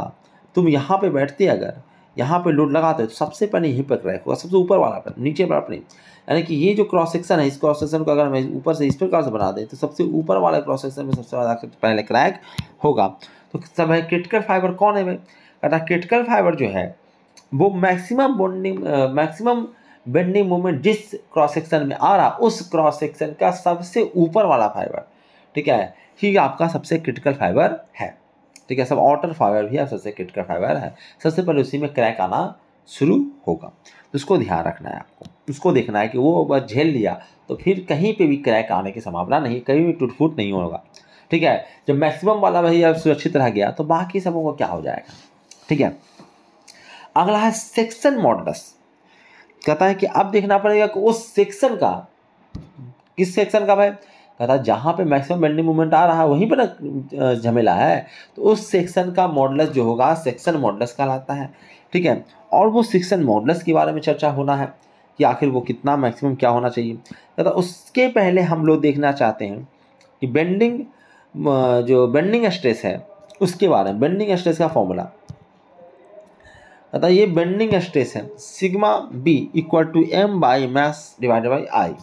तुम यहाँ पे बैठते अगर यहाँ पे लोड लगाते हैं तो सबसे पहले यहीं पर क्रैक होगा सबसे ऊपर वाला पर नीचे वाला पर नहीं यानी कि ये जो क्रॉस सेक्शन है इस क्रॉस सेक्शन को अगर हम ऊपर से इस प्रकार से बना दें तो सबसे ऊपर वाले क्रॉस सेक्शन में सबसे ज़्यादा पहले क्रैक होगा तो सब है क्रिटिकल फाइबर कौन है भाई कहता क्रिटिकल फाइबर जो है वो maximum bonding maximum bending moment जिस क्रॉस सेक्शन में आ रहा उस क्रॉस सेक्शन का सबसे ऊपर वाला फाइबर ठीक है ही आपका सबसे क्रिटिकल फाइबर है ठीक है सब आउटर फाइबर भी है सबसे क्रिटिकल फाइबर है सबसे पहले उसी में क्रैक आना शुरू होगा तो उसको ध्यान रखना है आपको उसको देखना है कि वो बस झेल लिया तो फिर कहीं पे भी क्रैक आने की संभावना नहीं कहीं भी टूट फूट नहीं होगा ठीक है जब मैक्सिमम वाला भाई अब सुरक्षित रह गया तो बाकी सबों को क्या हो जाएगा ठीक है अगला है सेक्शन मॉडल्स कहता है कि अब देखना पड़ेगा कि उस सेक्शन का किस सेक्शन का भाई कहता जहाँ पे मैक्सिमम बेंडिंग मोमेंट आ रहा है वहीं पर झमेला है तो उस सेक्शन का मॉडलस जो होगा सेक्शन मॉडलस कहलाता है ठीक है और वो सेक्शन मॉडलस के बारे में चर्चा होना है कि आखिर वो कितना मैक्सिमम क्या होना चाहिए कहता उसके पहले हम लोग देखना चाहते हैं कि बेंडिंग जो बेंडिंग स्ट्रेस है उसके बारे में बेंडिंग स्ट्रेस का फॉर्मूला कहता ये बेंडिंग स्ट्रेस है sigma B equal to M by max divided by I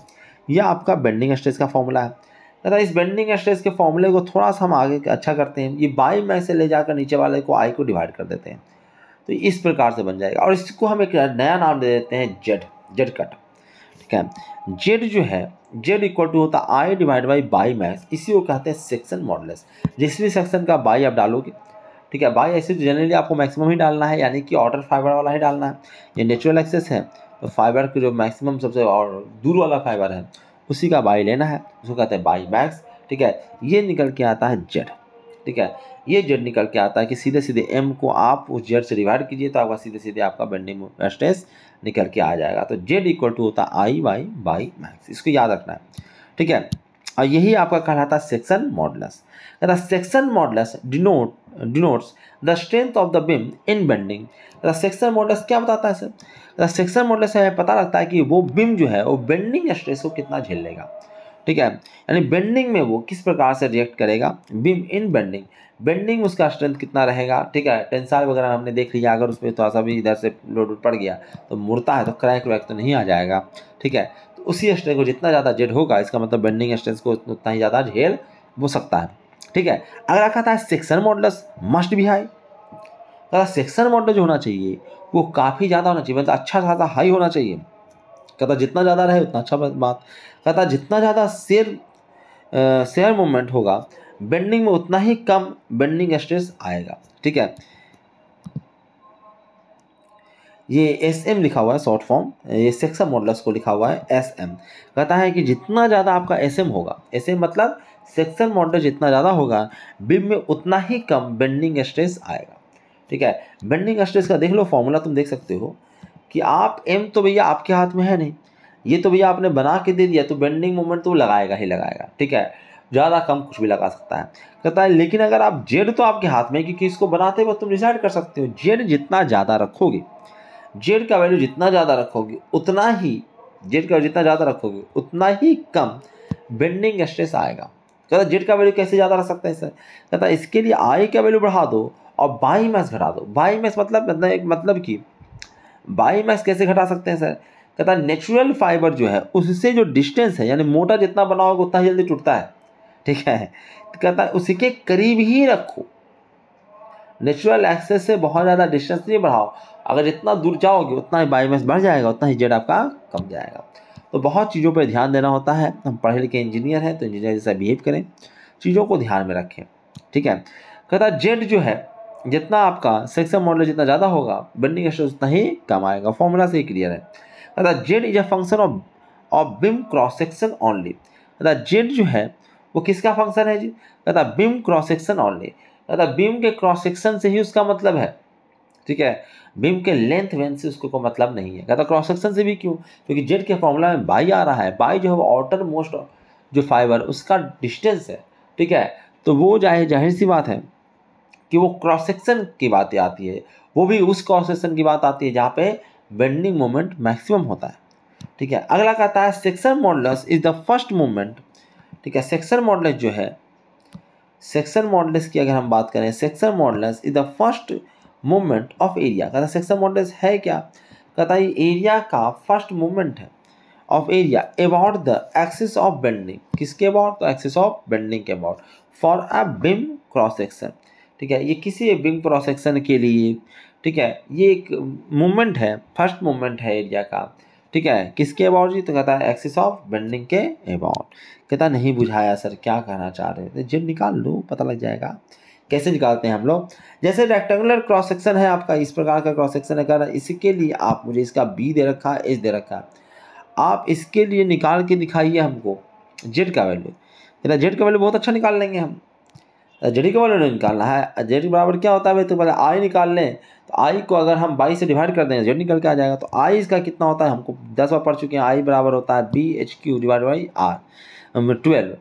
यह आपका बेंडिंग स्ट्रेस का फॉर्मूला है तथा इस बेंडिंग स्ट्रेस के फॉर्मूले को थोड़ा सा हम आगे अच्छा करते हैं ये बाई में से ले जाकर नीचे वाले को आई को डिवाइड कर देते हैं तो इस प्रकार से बन जाएगा और इसको हम एक नया नाम दे देते हैं जेड जेड कट ठीक है जेड जो है जेड इक्वल टू होता है I divide by by max इसी को कहते हैं सेक्शन मॉडलेस जिस भी सेक्शन का बाई आप डालोगे ठीक है बाई ऐसे जनरली तो आपको मैक्सिमम ही डालना है यानी कि ऑर्डर फाइबर वाला ही डालना है ये नेचुरल एक्सेस है तो फाइबर के जो मैक्सिमम सबसे और दूर वाला फाइबर है उसी का बाई लेना है उसको कहते हैं बाई मैक्स ठीक है ये निकल के आता है जेड ठीक है ये जेड निकल के आता है कि सीधे सीधे एम को आप उस जेड से डिवाइड कीजिए तो आपका सीधे सीधे आपका बेंडिंग स्ट्रेस निकल के आ जाएगा तो जेड इक्वल टू होता है आई वाई बाई मैक्स इसको याद रखना है ठीक है और यही आपका कहलाता है सेक्शन मॉडलस कहता section modulus denote denotes the strength of the beam in bending section modulus क्या बताता है सर रसेक्शन मॉडल से हमें पता लगता है कि वो बिम जो है वो बेंडिंग स्ट्रेस को कितना झेल लेगा ठीक है यानी बेंडिंग में वो किस प्रकार से रिएक्ट करेगा बिम इन बेंडिंग बेंडिंग उसका स्ट्रेंथ कितना रहेगा ठीक है टेंसाइल वगैरह हमने देख लिया अगर उसमें थोड़ा सा भी इधर से लोड उड़ पड़ गया तो मुड़ता है तो क्रैक व्रैक तो नहीं आ जाएगा ठीक है तो उसी स्ट्रेंथ को जितना ज़्यादा जेड होगा इसका मतलब बेंडिंग स्ट्रेंथ को उतना ही ज़्यादा झेल हो सकता है ठीक है अगला कहता है section modulus must be high तथा सेक्शन मॉडल जो होना चाहिए वो काफ़ी ज़्यादा होना चाहिए मतलब अच्छा खासा हाई होना चाहिए कहता जितना ज़्यादा रहे उतना अच्छा बात कहता जितना ज़्यादा शेयर शेयर मूवमेंट होगा बेंडिंग में उतना ही कम बेंडिंग स्ट्रेस आएगा ठीक है ये एस एम लिखा हुआ है शॉर्ट फॉर्म ये सेक्शन मॉडल्स को लिखा हुआ है एस एम कहता है कि जितना ज़्यादा आपका एस एम होगा एस एम मतलब सेक्शन मॉडल जितना ज़्यादा होगा बिम में उतना ही कम बेंडिंग स्ट्रेस आएगा ठीक है बेंडिंग स्ट्रेस का देख लो फॉर्मूला तुम देख सकते हो कि आप एम तो भैया आपके हाथ में है नहीं ये तो भैया आपने बना के दे दिया तो बेंडिंग मोमेंट तो लगाएगा ही लगाएगा ठीक है ज़्यादा कम कुछ भी लगा सकता है कहता है लेकिन अगर आप जेड तो आपके हाथ में क्योंकि इसको बनाते वक्त तुम डिसाइड कर सकते हो जेड जितना ज़्यादा रखोगे जेड का वैल्यू जितना ज़्यादा रखोगे उतना ही जेड का जितना ज़्यादा रखोगे उतना ही कम बेंडिंग स्ट्रेस आएगा कहता है जेड का वैल्यू कैसे ज़्यादा रख सकते हैं सर कहता है इसके लिए आई का वैल्यू बढ़ा दो और बाई मैस घटा दो बाई मैस मतलब मतलब मतलब कि बाई मैस कैसे घटा सकते हैं सर कहता है नेचुरल फाइबर जो है उससे जो डिस्टेंस है यानी मोटा जितना बना होगा उतना जल्दी टूटता है ठीक है तो कहता है उसी के करीब ही रखो नेचुरल एक्सेस से बहुत ज़्यादा डिस्टेंस नहीं बढ़ाओ अगर जितना दूर जाओगे उतना ही बायोमेस बढ़ जाएगा उतना ही जेड आपका कम जाएगा तो बहुत चीज़ों पर ध्यान देना होता है हम पढ़े लिखे इंजीनियर हैं तो इंजीनियर जैसा बिहेव करें चीज़ों को ध्यान में रखें ठीक है कहता जेड जो है जितना आपका सेक्शन मॉडल जितना ज़्यादा होगा बेंडिंग स्ट्रेस उतना ही कम आएगा फॉर्मूला से ही क्लियर है अर्थात Z is a function of of beam cross section only अर्थात जेड जो है वो किसका फंक्शन है जी अर्थात बिम क्रॉस सेक्शन ऑनली अर्थात बिम के क्रॉस सेक्शन से ही उसका मतलब है ठीक है बिम के लेंथ वेंथ से उसको कोई मतलब नहीं है कहता क्रॉस सेक्शन से भी क्यों क्योंकि जेड के फॉर्मूला में बाई आ रहा है बाई जो है वो आउटर मोस्ट जो फाइबर उसका डिस्टेंस है ठीक है तो वो जाहिर जाहिर सी बात है कि वो क्रॉस सेक्शन की बातें आती है वो भी उस क्रॉस सेक्शन की बात आती है जहाँ पे बेंडिंग मोमेंट मैक्सिमम होता है ठीक है अगला कहता है section modulus is the first moment ठीक है सेक्शन मॉडल्स जो है सेक्शन मॉडल्स की अगर हम बात करें section modulus is the first moment of area कहता सेक्शन मॉडल्स है क्या कहता है एरिया का फर्स्ट मोमेंट है of area about the axis of bending किसके अबाउट एक्सिस ऑफ बेंडिंग के about for a beam cross section ठीक है ये किसी विंग प्रोसेक्शन के लिए ठीक है ये एक मूवमेंट है फर्स्ट मूवमेंट है एरिया का ठीक है किसके अबाउट जी तो कहता है एक्सिस ऑफ बेंडिंग के अबाउट कहता नहीं बुझाया सर क्या कहना चाह रहे थे जेड निकाल लो पता लग जाएगा कैसे निकालते हैं हम लोग जैसे रेक्टेंगुलर क्रॉस सेक्शन है आपका इस प्रकार का क्रॉस सेक्शन है कहना इसके लिए आप मुझे इसका बी दे रखा है एच दे रखा है आप इसके लिए निकाल के दिखाइए हमको जेड का वैल्यू कहता जेड का वैल्यू बहुत अच्छा निकाल लेंगे हम जेडी के वैल्यू निकालना है जेड के बराबर क्या होता है भाई तो पहले आई निकाल लें तो आई को अगर हम बाई से डिवाइड कर देंगे जेड निकल के आ जाएगा तो आई इसका कितना होता है हमको दस बार पढ़ चुके हैं आई बराबर होता है B H cube divide by R twelve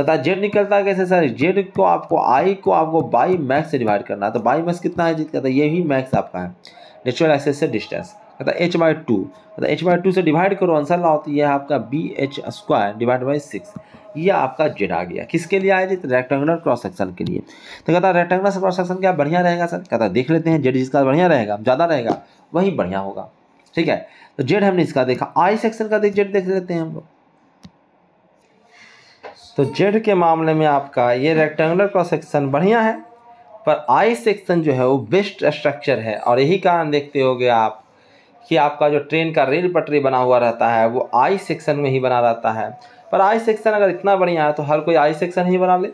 तथा जेड निकलता है कैसे सर जेड को आपको आई को आपको बाई मैक्स से डिवाइड करना है तो बाई मैक्स कितना है जीत का है ये भी मैक्स आपका है नेचुरल एक्सेस से डिस्टेंस कहता एच बाई टू कहता एच बाई टू से डिवाइड करो आंसर लाओ तो यह आपका B H square divide by six ये आपका जेड आ गया किसके लिए आया जी तो रेक्टेंगुलर क्रॉस सेक्शन के लिए तो कहता है रेक्टेंगुलर क्रॉस सेक्शन क्या बढ़िया रहेगा सर कहता है देख लेते हैं जेड जिसका बढ़िया रहेगा ज़्यादा रहेगा वही बढ़िया होगा ठीक है तो जेड हमने इसका देखा आई सेक्शन का देख जेड देख लेते हैं हम लोग तो जेड के मामले में आपका ये रेक्टेंगुलर क्रॉस सेक्शन बढ़िया है पर आई सेक्शन जो है वो बेस्ट स्ट्रक्चर है और यही कारण देखते होगे आप कि आपका जो ट्रेन का रेल पटरी बना हुआ रहता है वो आई सेक्शन में ही बना रहता है पर आई सेक्शन अगर इतना बढ़िया है तो हर कोई आई सेक्शन ही बना ले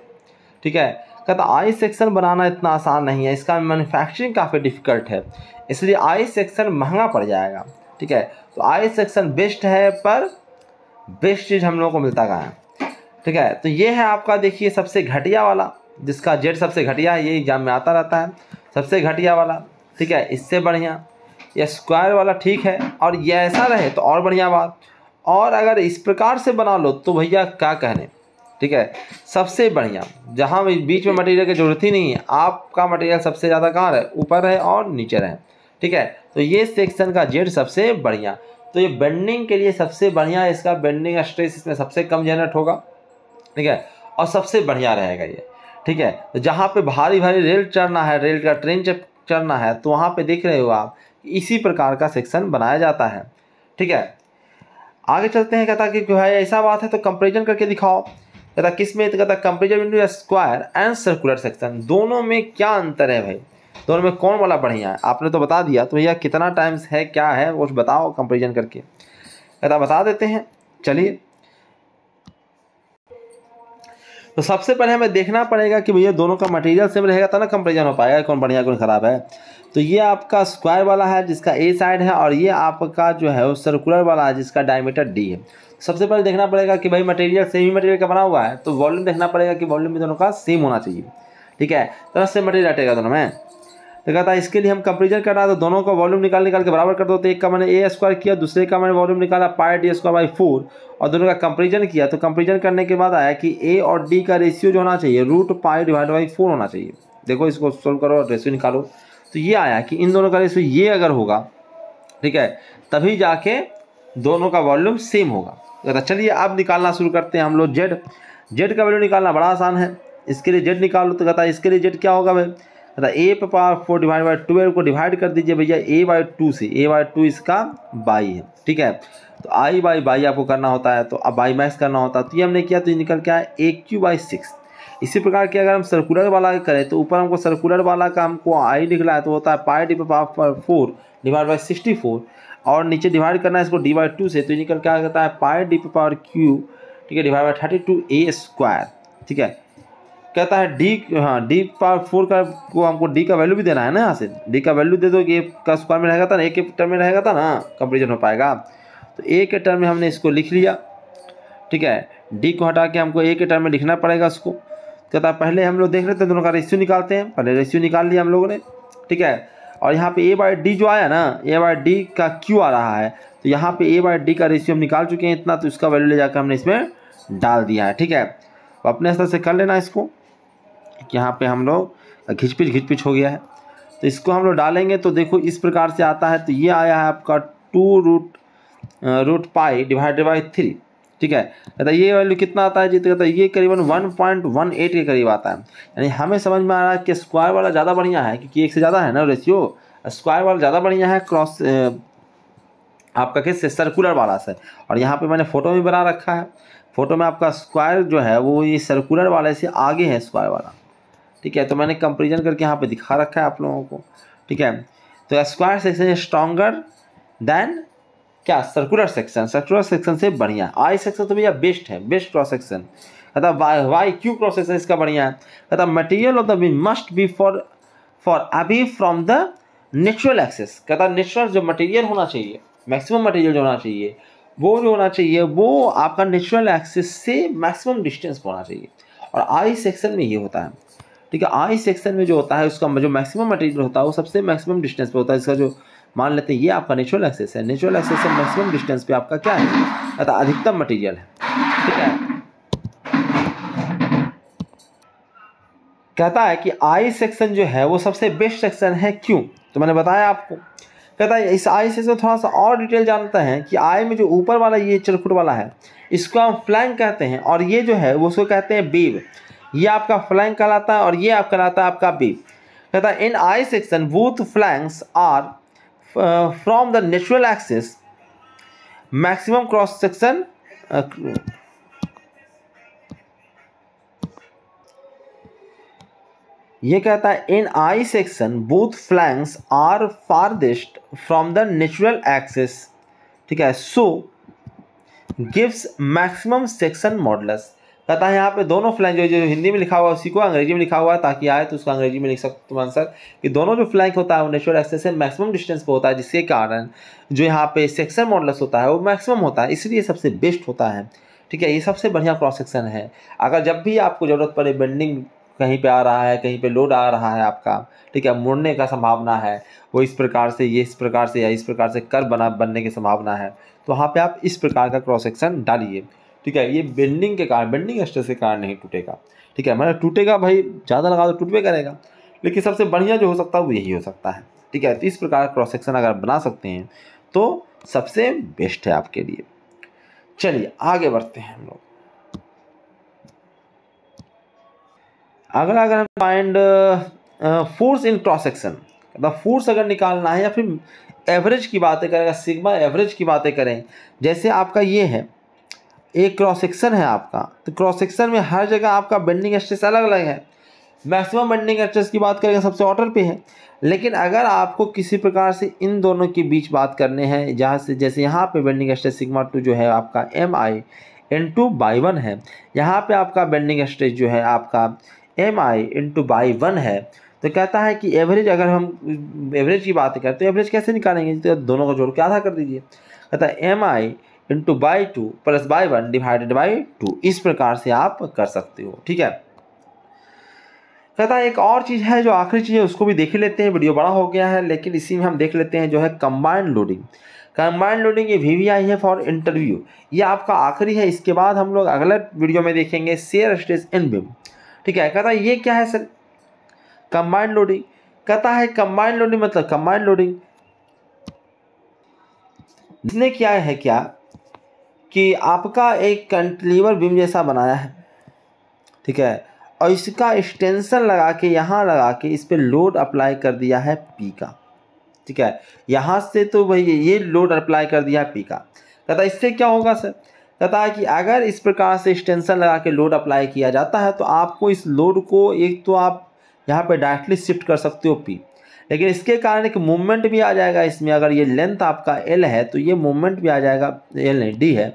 ठीक है कहता आई सेक्शन बनाना इतना आसान नहीं है इसका मैनुफैक्चरिंग काफ़ी डिफ़िकल्ट है इसलिए आई सेक्शन महंगा पड़ जाएगा ठीक है तो आई सेक्शन बेस्ट है पर बेस्ट चीज़ हम लोगों को मिलता कहाँ है ठीक है तो ये है आपका देखिए सबसे घटिया वाला जिसका जेड सबसे घटिया है ये एग्जाम में आता रहता है सबसे घटिया वाला ठीक है इससे बढ़िया या स्क्वायर वाला ठीक है और ये ऐसा रहे तो और बढ़िया बात और अगर इस प्रकार से बना लो तो भैया क्या कहने ठीक है सबसे बढ़िया जहाँ बीच में मटेरियल की ज़रूरत ही नहीं है आपका मटेरियल सबसे ज़्यादा कहाँ रहे ऊपर रहे और नीचे रहे ठीक है तो ये सेक्शन का जेड सबसे बढ़िया तो ये बेंडिंग के लिए सबसे बढ़िया इसका बेंडिंग स्ट्रेस इसमें सबसे कम जनरेट होगा ठीक है और सबसे बढ़िया रहेगा ये ठीक है तो जहाँ पे भारी भारी रेल चढ़ना है रेल का ट्रेन जब चढ़ना है तो वहाँ पे देख रहे हो आप इसी प्रकार का सेक्शन बनाया जाता है ठीक है आगे चलते हैं कहता कि जो है ऐसा बात है तो कंपेरिजन करके दिखाओ कहता किस में तो कहता comparison between square and circular section दोनों में क्या अंतर है भाई दोनों में कौन वाला बढ़िया है आपने तो बता दिया तो भैया कितना टाइम्स है क्या है वो बताओ कंपेरिजन करके कहता बता देते हैं चलिए तो सबसे पहले हमें देखना पड़ेगा कि भैया दोनों का मटेरियल सेम रहेगा तो ना कंपेरिजन हो पाएगा कौन बढ़िया कौन ख़राब है तो ये आपका स्क्वायर वाला है जिसका ए साइड है और ये आपका जो है वो सर्कुलर वाला है जिसका डायमीटर डी है सबसे पहले देखना पड़ेगा कि भाई मटेरियल सेम ही मटेरियल का बना हुआ है तो वॉल्यूम देखना पड़ेगा कि वॉल्यूम भी दोनों का सेम होना चाहिए ठीक है तरह से मटेरियल हटेगा दोनों में तो कहता है इसके लिए हम कंपेरिजन कर है तो दोनों का वॉल्यूम निकाल निकाल के बराबर कर दो तो एक का मैंने ए स्क्वायर किया दूसरे का मैंने वॉल्यूम निकाला pi D square by four और दोनों का कंपेरिजन किया तो कंपेरिजन करने के बाद आया कि ए और डी का रेशियो जो होना चाहिए root pi divide by four होना चाहिए देखो इसको सोल्व करो और रेशियो निकालो तो ये आया कि इन दोनों का रेशो ये अगर होगा ठीक है तभी जाके दोनों का वॉल्यूम सेम होगा अगर चलिए अब निकालना शुरू करते हैं हम लोग जेड जेड का वैल्यू निकालना बड़ा आसान है इसके लिए जेड निकालो तो कहता है इसके लिए जेड क्या होगा भाई कहता ए पे power four divide by twelve को डिवाइड कर दीजिए भैया ए बाई टू से ए बाई टू इसका बाई है ठीक है तो आई बाई बाई आपको करना होता है तो अब बाई मैक्स करना होता है तो ये हमने किया तो ये निकल के आया ए क्यू बाई सिक्स इसी प्रकार की अगर हम सर्कुलर वाला करें तो ऊपर हमको सर्कुलर वाला का हमको आई निकला है तो होता है pi D power four divide by sixty four और नीचे डिवाइड करना है इसको डी बाई टू से तो निकल क्या कहता है पाई डी पावर क्यू ठीक है divide by thirty two A square ठीक है कहता है डी हाँ डी पावर फोर का को हमको डी का वैल्यू भी देना है ना यहाँ से डी का वैल्यू दे दो कि ए का स्क्वायर में रहेगा था ना ए के टर्म में रहेगा था ना कंपेरिजन हो पाएगा तो ए के टर्म में हमने इसको लिख लिया ठीक है डी को हटा के हमको ए के टर्म में लिखना पड़ेगा उसको कहता है पहले हम लोग देख रहे थे दोनों का रेशियो निकालते हैं पहले रेशियो निकाल लिया हम लोगों ने ठीक है और यहाँ पे ए बाई डी जो आया ना ए बाई डी का क्यू आ रहा है तो यहाँ पे ए बाई डी का रेशियो हम निकाल चुके हैं इतना तो इसका वैल्यू ले जाकर हमने इसमें डाल दिया है ठीक है तो अपने स्तर से कर लेना इसको कि यहाँ पर हम लोग घिचपिच घिचपिच हो गया है तो इसको हम लोग डालेंगे तो देखो इस प्रकार से आता है तो ये आया है आपका two root root pi divided by three ठीक है कहता ये वैल्यू कितना आता है जी तो कहता है ये करीबन 1.18 के करीब आता है यानी हमें समझ में आ रहा है कि स्क्वायर वाला ज़्यादा बढ़िया है क्योंकि एक से ज़्यादा है ना रेशियो स्क्वायर वाला ज़्यादा बढ़िया है क्रॉस आपका किस सर्कुलर वाला से और यहाँ पे मैंने फ़ोटो भी बना रखा है फ़ोटो में आपका स्क्वायर जो है वो ये सर्कुलर वाले से आगे है स्क्वायर वाला ठीक है तो मैंने कंपेरिजन करके यहाँ पर दिखा रखा है आप लोगों को ठीक है तो square section stronger stronger than क्या सर्कुलर सेक्शन सर्कुलर सेक्शन से बढ़िया आई सेक्शन तो भैया बेस्ट है बेस्ट क्रॉस सेक्शन कहता वाई क्यू क्रॉस सेक्शन इसका बढ़िया है कहता material of the beam must be for for अभी फ्रॉम द नेचुरल एक्सेस कहता नेचुरल जो मटेरियल होना चाहिए मैक्सिमम मटेरियल जो होना चाहिए वो जो होना चाहिए वो आपका नेचुरल एक्सेस से मैक्सिमम डिस्टेंस पर होना चाहिए और आई सेक्शन में ये होता है ठीक है आई सेक्शन में जो होता है उसका जो मैक्सिमम मटेरियल होता है वो सबसे मैक्सिमम डिस्टेंस पर होता है इसका जो मान लेते हैं ये आपका नेचुरल एक्सेस है नेचुरल एक्सेस से मैक्सिमम डिस्टेंस पे आपका क्या है अर्थात अधिकतम मटेरियल है ठीक है कहता है कि आई सेक्शन जो है वो सबसे बेस्ट सेक्शन है क्यों तो मैंने बताया आपको कहता है इस आई सेक्शन थोड़ा सा और डिटेल जानते हैं कि आई में जो ऊपर वाला ये चरखुट वाला है इसको हम फ्लैंक कहते हैं और ये जो है वो उसको कहते हैं बीव ये आपका फ्लैंक कहलाता है और ये आप कहलाता है आपका बीव कहता है in I section both flanks are from uh, from the natural axis maximum cross section uh, ये कहता है in I section both flanks are farthest from the natural axis ठीक है so gives maximum section modulus कहता है यहाँ पे दोनों फ्लैंक जो हिंदी में लिखा हुआ है उसी को अंग्रेजी में लिखा हुआ है ताकि आए तो उसको अंग्रेजी में लिख सकते तुम आंसर कि दोनों जो फ्लैंक होता है वो नेचुरल एक्सेस से मैक्सिमम डिस्टेंस पे होता है जिसके कारण जो यहाँ पे सेक्शन मॉडल्स होता है वो मैक्सिमम होता है इसलिए सबसे बेस्ट होता है ठीक है ये सबसे बढ़िया क्रॉस सेक्शन है अगर जब भी आपको ज़रूरत पड़े बेंडिंग कहीं पर आ रहा है कहीं पर लोड आ रहा है आपका ठीक है मुड़ने का संभावना है वो इस प्रकार से ये इस प्रकार से या इस प्रकार से कर बना बनने की संभावना है तो वहाँ पर आप इस प्रकार का क्रॉस सेक्शन डालिए ठीक है ये बेंडिंग के कारण बेंडिंग स्ट्रेस के कारण नहीं टूटेगा ठीक है मतलब टूटेगा भाई ज़्यादा लगा तो टूटबे करेगा लेकिन सबसे बढ़िया जो हो सकता है वो यही हो सकता है ठीक है तो इस प्रकार क्रॉस सेक्शन अगर बना सकते हैं तो सबसे बेस्ट है आपके लिए चलिए आगे बढ़ते हैं हम लोग अगर अगर हम find force in cross section मतलब फोर्स अगर निकालना है या फिर एवरेज की बातें करें सिग्मा एवरेज की बातें करें जैसे आपका ये है एक क्रॉस सेक्शन है आपका तो क्रॉस सेक्शन में हर जगह आपका बेंडिंग स्ट्रेस अलग अलग है मैक्सिमम बेंडिंग स्ट्रेस की बात करेंगे सबसे ऑर्डर पे है लेकिन अगर आपको किसी प्रकार से इन दोनों के बीच बात करने हैं जहाँ से जैसे यहाँ पे बेंडिंग स्ट्रेस सिग्मा टू जो है आपका M I in two by one है यहाँ पे आपका बेंडिंग स्ट्रेस जो है आपका M I two by one है तो कहता है कि एवरेज अगर हम एवरेज की बात करें तो एवरेज कैसे निकालेंगे तो दोनों को जोड़ के आधा कर दीजिए कहता है M I into by two plus by one divided by two इस प्रकार से आप कर सकते हो ठीक है कहता है एक और चीज़ है जो आखिरी चीज़ है उसको भी देख लेते हैं वीडियो बड़ा हो गया है लेकिन इसी में हम देख लेते हैं जो है कंबाइंड लोडिंग कंबाइंड लोडिंग ये वी आई है फॉर इंटरव्यू ये आपका आखिरी है इसके बाद हम लोग अगले वीडियो में देखेंगे शेयर स्टेज इन बिम ठीक है कहता है ये क्या है सर कंबाइंड लोडिंग कहता है कंबाइंड लोडिंग मतलब कंबाइंड लोडिंग इसने क्या है क्या कि आपका एक कंटलीवर बीम जैसा बनाया है ठीक है और इसका एक्सटेंसन लगा के यहाँ लगा के इस पर लोड अप्लाई कर दिया है पी का ठीक है यहाँ से तो भाई ये लोड अप्लाई कर दिया है पी का कहता इससे क्या होगा सर कहता है कि अगर इस प्रकार से एक्सटेंसन लगा के लोड अप्लाई किया जाता है तो आपको इस लोड को एक तो आप यहाँ पे डायरेक्टली शिफ्ट कर सकते हो पी लेकिन इसके कारण एक मूवमेंट भी आ जाएगा इसमें अगर ये लेंथ आपका एल है तो ये मूवमेंट भी आ जाएगा एल नहीं डी है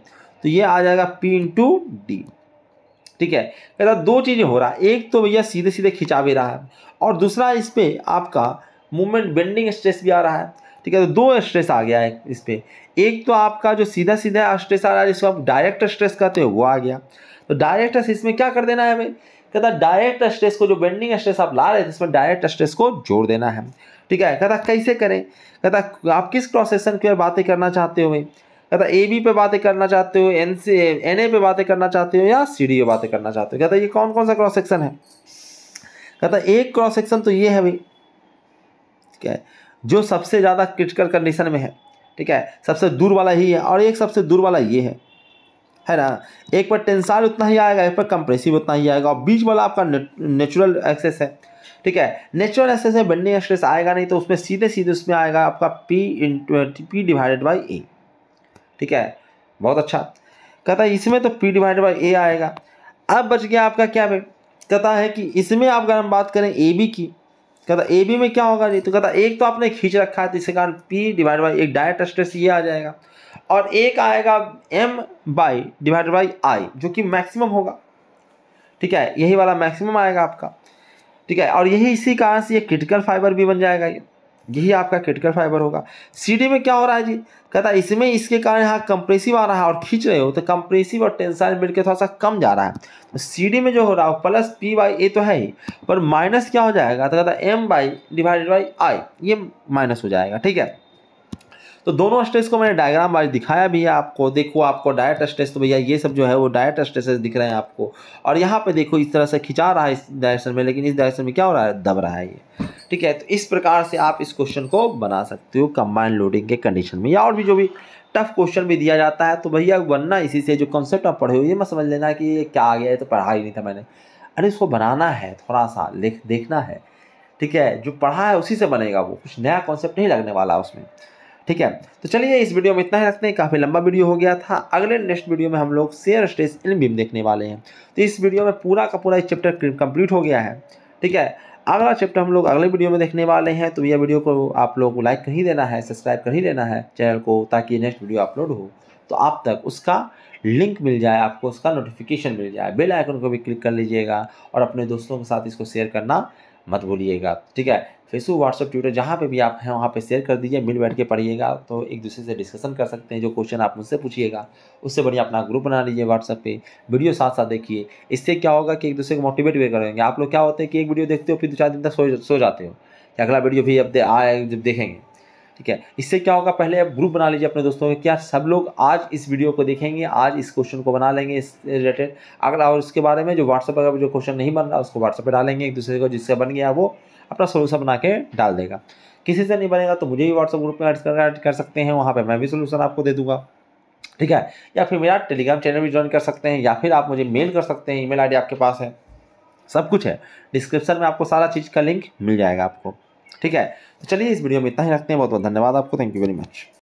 तो ये आ जाएगा पी इंटू डी ठीक है कहता दो चीज़ें हो रहा है एक तो भैया सीधे सीधे खिंचा भी रहा है और दूसरा इस पर आपका मूवमेंट बेंडिंग स्ट्रेस भी आ रहा है ठीक है तो दो स्ट्रेस आ गया है इस पर एक तो आपका जो सीधा सीधा स्ट्रेस आ रहा है जिसको आप डायरेक्ट स्ट्रेस कहते हो वो आ गया तो डायरेक्ट इसमें क्या कर देना है हमें कहता डायरेक्ट स्ट्रेस को जो बेंडिंग स्ट्रेस आप ला रहे थे इसमें डायरेक्ट स्ट्रेस को जोड़ देना है ठीक है कहता कैसे करें कहता आप किस क्रॉस सेक्शन की बातें करना चाहते हो कहता ए बी पे बातें करना चाहते हो एन सी एन ए पे बातें करना चाहते हो या सी डी पे बातें करना चाहते हो कहता ये कौन कौन सा क्रॉस सेक्शन है कहता एक क्रॉस सेक्शन तो ये है भाई ठीक है जो सबसे ज़्यादा क्रिटिकल कंडीशन में है ठीक है सबसे दूर वाला ही है और एक सबसे दूर वाला ये है है ना एक पर टेंसाइल उतना ही आएगा एक पर कंप्रेसिव उतना ही आएगा और बीच वाला आपका नेचुरल एक्सेस है ठीक है नेचुरल एक्सेस है बेंडिंग एक्सेस आएगा नहीं तो उसमें सीधे सीधे उसमें आएगा आपका P in P divided by A ठीक है बहुत अच्छा कहता है इसमें तो पी डिवाइडेड बाई ए आएगा अब बच गया आपका क्या भाई कहता है कि इसमें आप अगर हम बात करें ए बी की कहता ए बी में क्या होगा नहीं तो कहता एक तो आपने खींच रखा है तो इसके कारण पी डिवाइड बाई एक डायरेक्ट स्ट्रेस ये आ जाएगा और एक आएगा M by divided by I जो कि मैक्सिमम होगा ठीक है यही वाला मैक्सिमम आएगा आपका ठीक है और यही इसी कारण से ये क्रिटिकल फाइबर भी बन जाएगा ये यही आपका क्रिटिकल फाइबर होगा सी में क्या हो रहा है जी कहता है इसमें इसके कारण यहाँ कंप्रेसिव आ रहा है और खींच रहे हो तो कंप्रेसिव और टेंसाइल मिलकर के थोड़ा सा कम जा रहा है तो सी में जो हो रहा है प्लस पी बाई ए तो है ही पर माइनस क्या हो जाएगा तो कहता है M by divided by I ये माइनस हो जाएगा ठीक है तो दोनों स्टेज को मैंने डायग्राम वाइज दिखाया भी है आपको देखो आपको डायट स्टेज तो भैया ये सब जो है वो डायट स्ट्रेसेस दिख रहे हैं आपको और यहाँ पे देखो इस तरह से खिंचा रहा है इस डायरेक्शन में लेकिन इस डायरेक्शन में क्या हो रहा है दब रहा है ये ठीक है तो इस प्रकार से आप इस क्वेश्चन को बना सकते हो कंबाइंड लोडिंग के कंडीशन में या और भी जो भी टफ क्वेश्चन भी दिया जाता है तो भैया बनना इसी से जो कॉन्सेप्ट आप पढ़े हो ये मैं समझ लेना कि ये क्या आ गया है तो पढ़ा ही नहीं था मैंने अरे इसको बनाना है थोड़ा सा देखना है ठीक है जो पढ़ा है उसी से बनेगा वो कुछ नया कॉन्सेप्ट नहीं लगने वाला उसमें ठीक है तो चलिए इस वीडियो में इतना ही रखते हैं काफ़ी लंबा वीडियो हो गया था अगले नेक्स्ट वीडियो में हम लोग शेयर स्टेज इन बीम देखने वाले हैं तो इस वीडियो में पूरा का पूरा चैप्टर कंप्लीट हो गया है ठीक है अगला चैप्टर हम लोग अगले वीडियो में देखने वाले हैं तो यह वीडियो को आप लोग को लाइक कर ही देना है सब्सक्राइब कर ही देना है चैनल को ताकि नेक्स्ट वीडियो अपलोड हो तो आप तक उसका लिंक मिल जाए आपको उसका नोटिफिकेशन मिल जाए बेल आइकन को भी क्लिक कर लीजिएगा और अपने दोस्तों के साथ इसको शेयर करना मत भूलिएगा ठीक है फेसबुक व्हाट्सअप ट्विटर जहाँ पे भी आप हैं वहाँ पे शेयर कर दीजिए मिल बैठ के पढ़िएगा तो एक दूसरे से डिस्कशन कर सकते हैं जो क्वेश्चन आप मुझसे पूछिएगा उससे बढ़िया अपना ग्रुप बना लीजिए व्हाट्सअप पे वीडियो साथ साथ देखिए इससे क्या होगा कि एक दूसरे को मोटिवेट भी करेंगे आप लोग क्या होते हैं कि एक वीडियो देखते हो फिर दो चार दिन तक सो सो जाते हो कि अगला वीडियो भी अब आए जब देखेंगे ठीक है इससे क्या होगा पहले आप ग्रुप बना लीजिए अपने दोस्तों के क्या सब लोग आज इस वीडियो को देखेंगे आज इस क्वेश्चन को बना लेंगे इस रिलेटेड अगला और उसके बारे में जो व्हाट्सअप पर जो क्वेश्चन नहीं बन रहा उसको व्हाट्सअप पर डालेंगे एक दूसरे को जिससे बन गया वो अपना सोल्यूशन बना के डाल देगा किसी से नहीं बनेगा तो मुझे भी व्हाट्सअप ग्रुप में ऐड कर सकते हैं वहाँ पर मैं भी सोल्यूशन आपको दे दूँगा ठीक है या फिर मेरा टेलीग्राम चैनल भी ज्वाइन कर सकते हैं या फिर आप मुझे मेल कर सकते हैं ईमेल आईडी आपके पास है सब कुछ है डिस्क्रिप्शन में आपको सारा चीज़ का लिंक मिल जाएगा आपको ठीक है तो चलिए इस वीडियो में इतना ही रखते हैं बहुत बहुत धन्यवाद आपको थैंक यू वेरी मच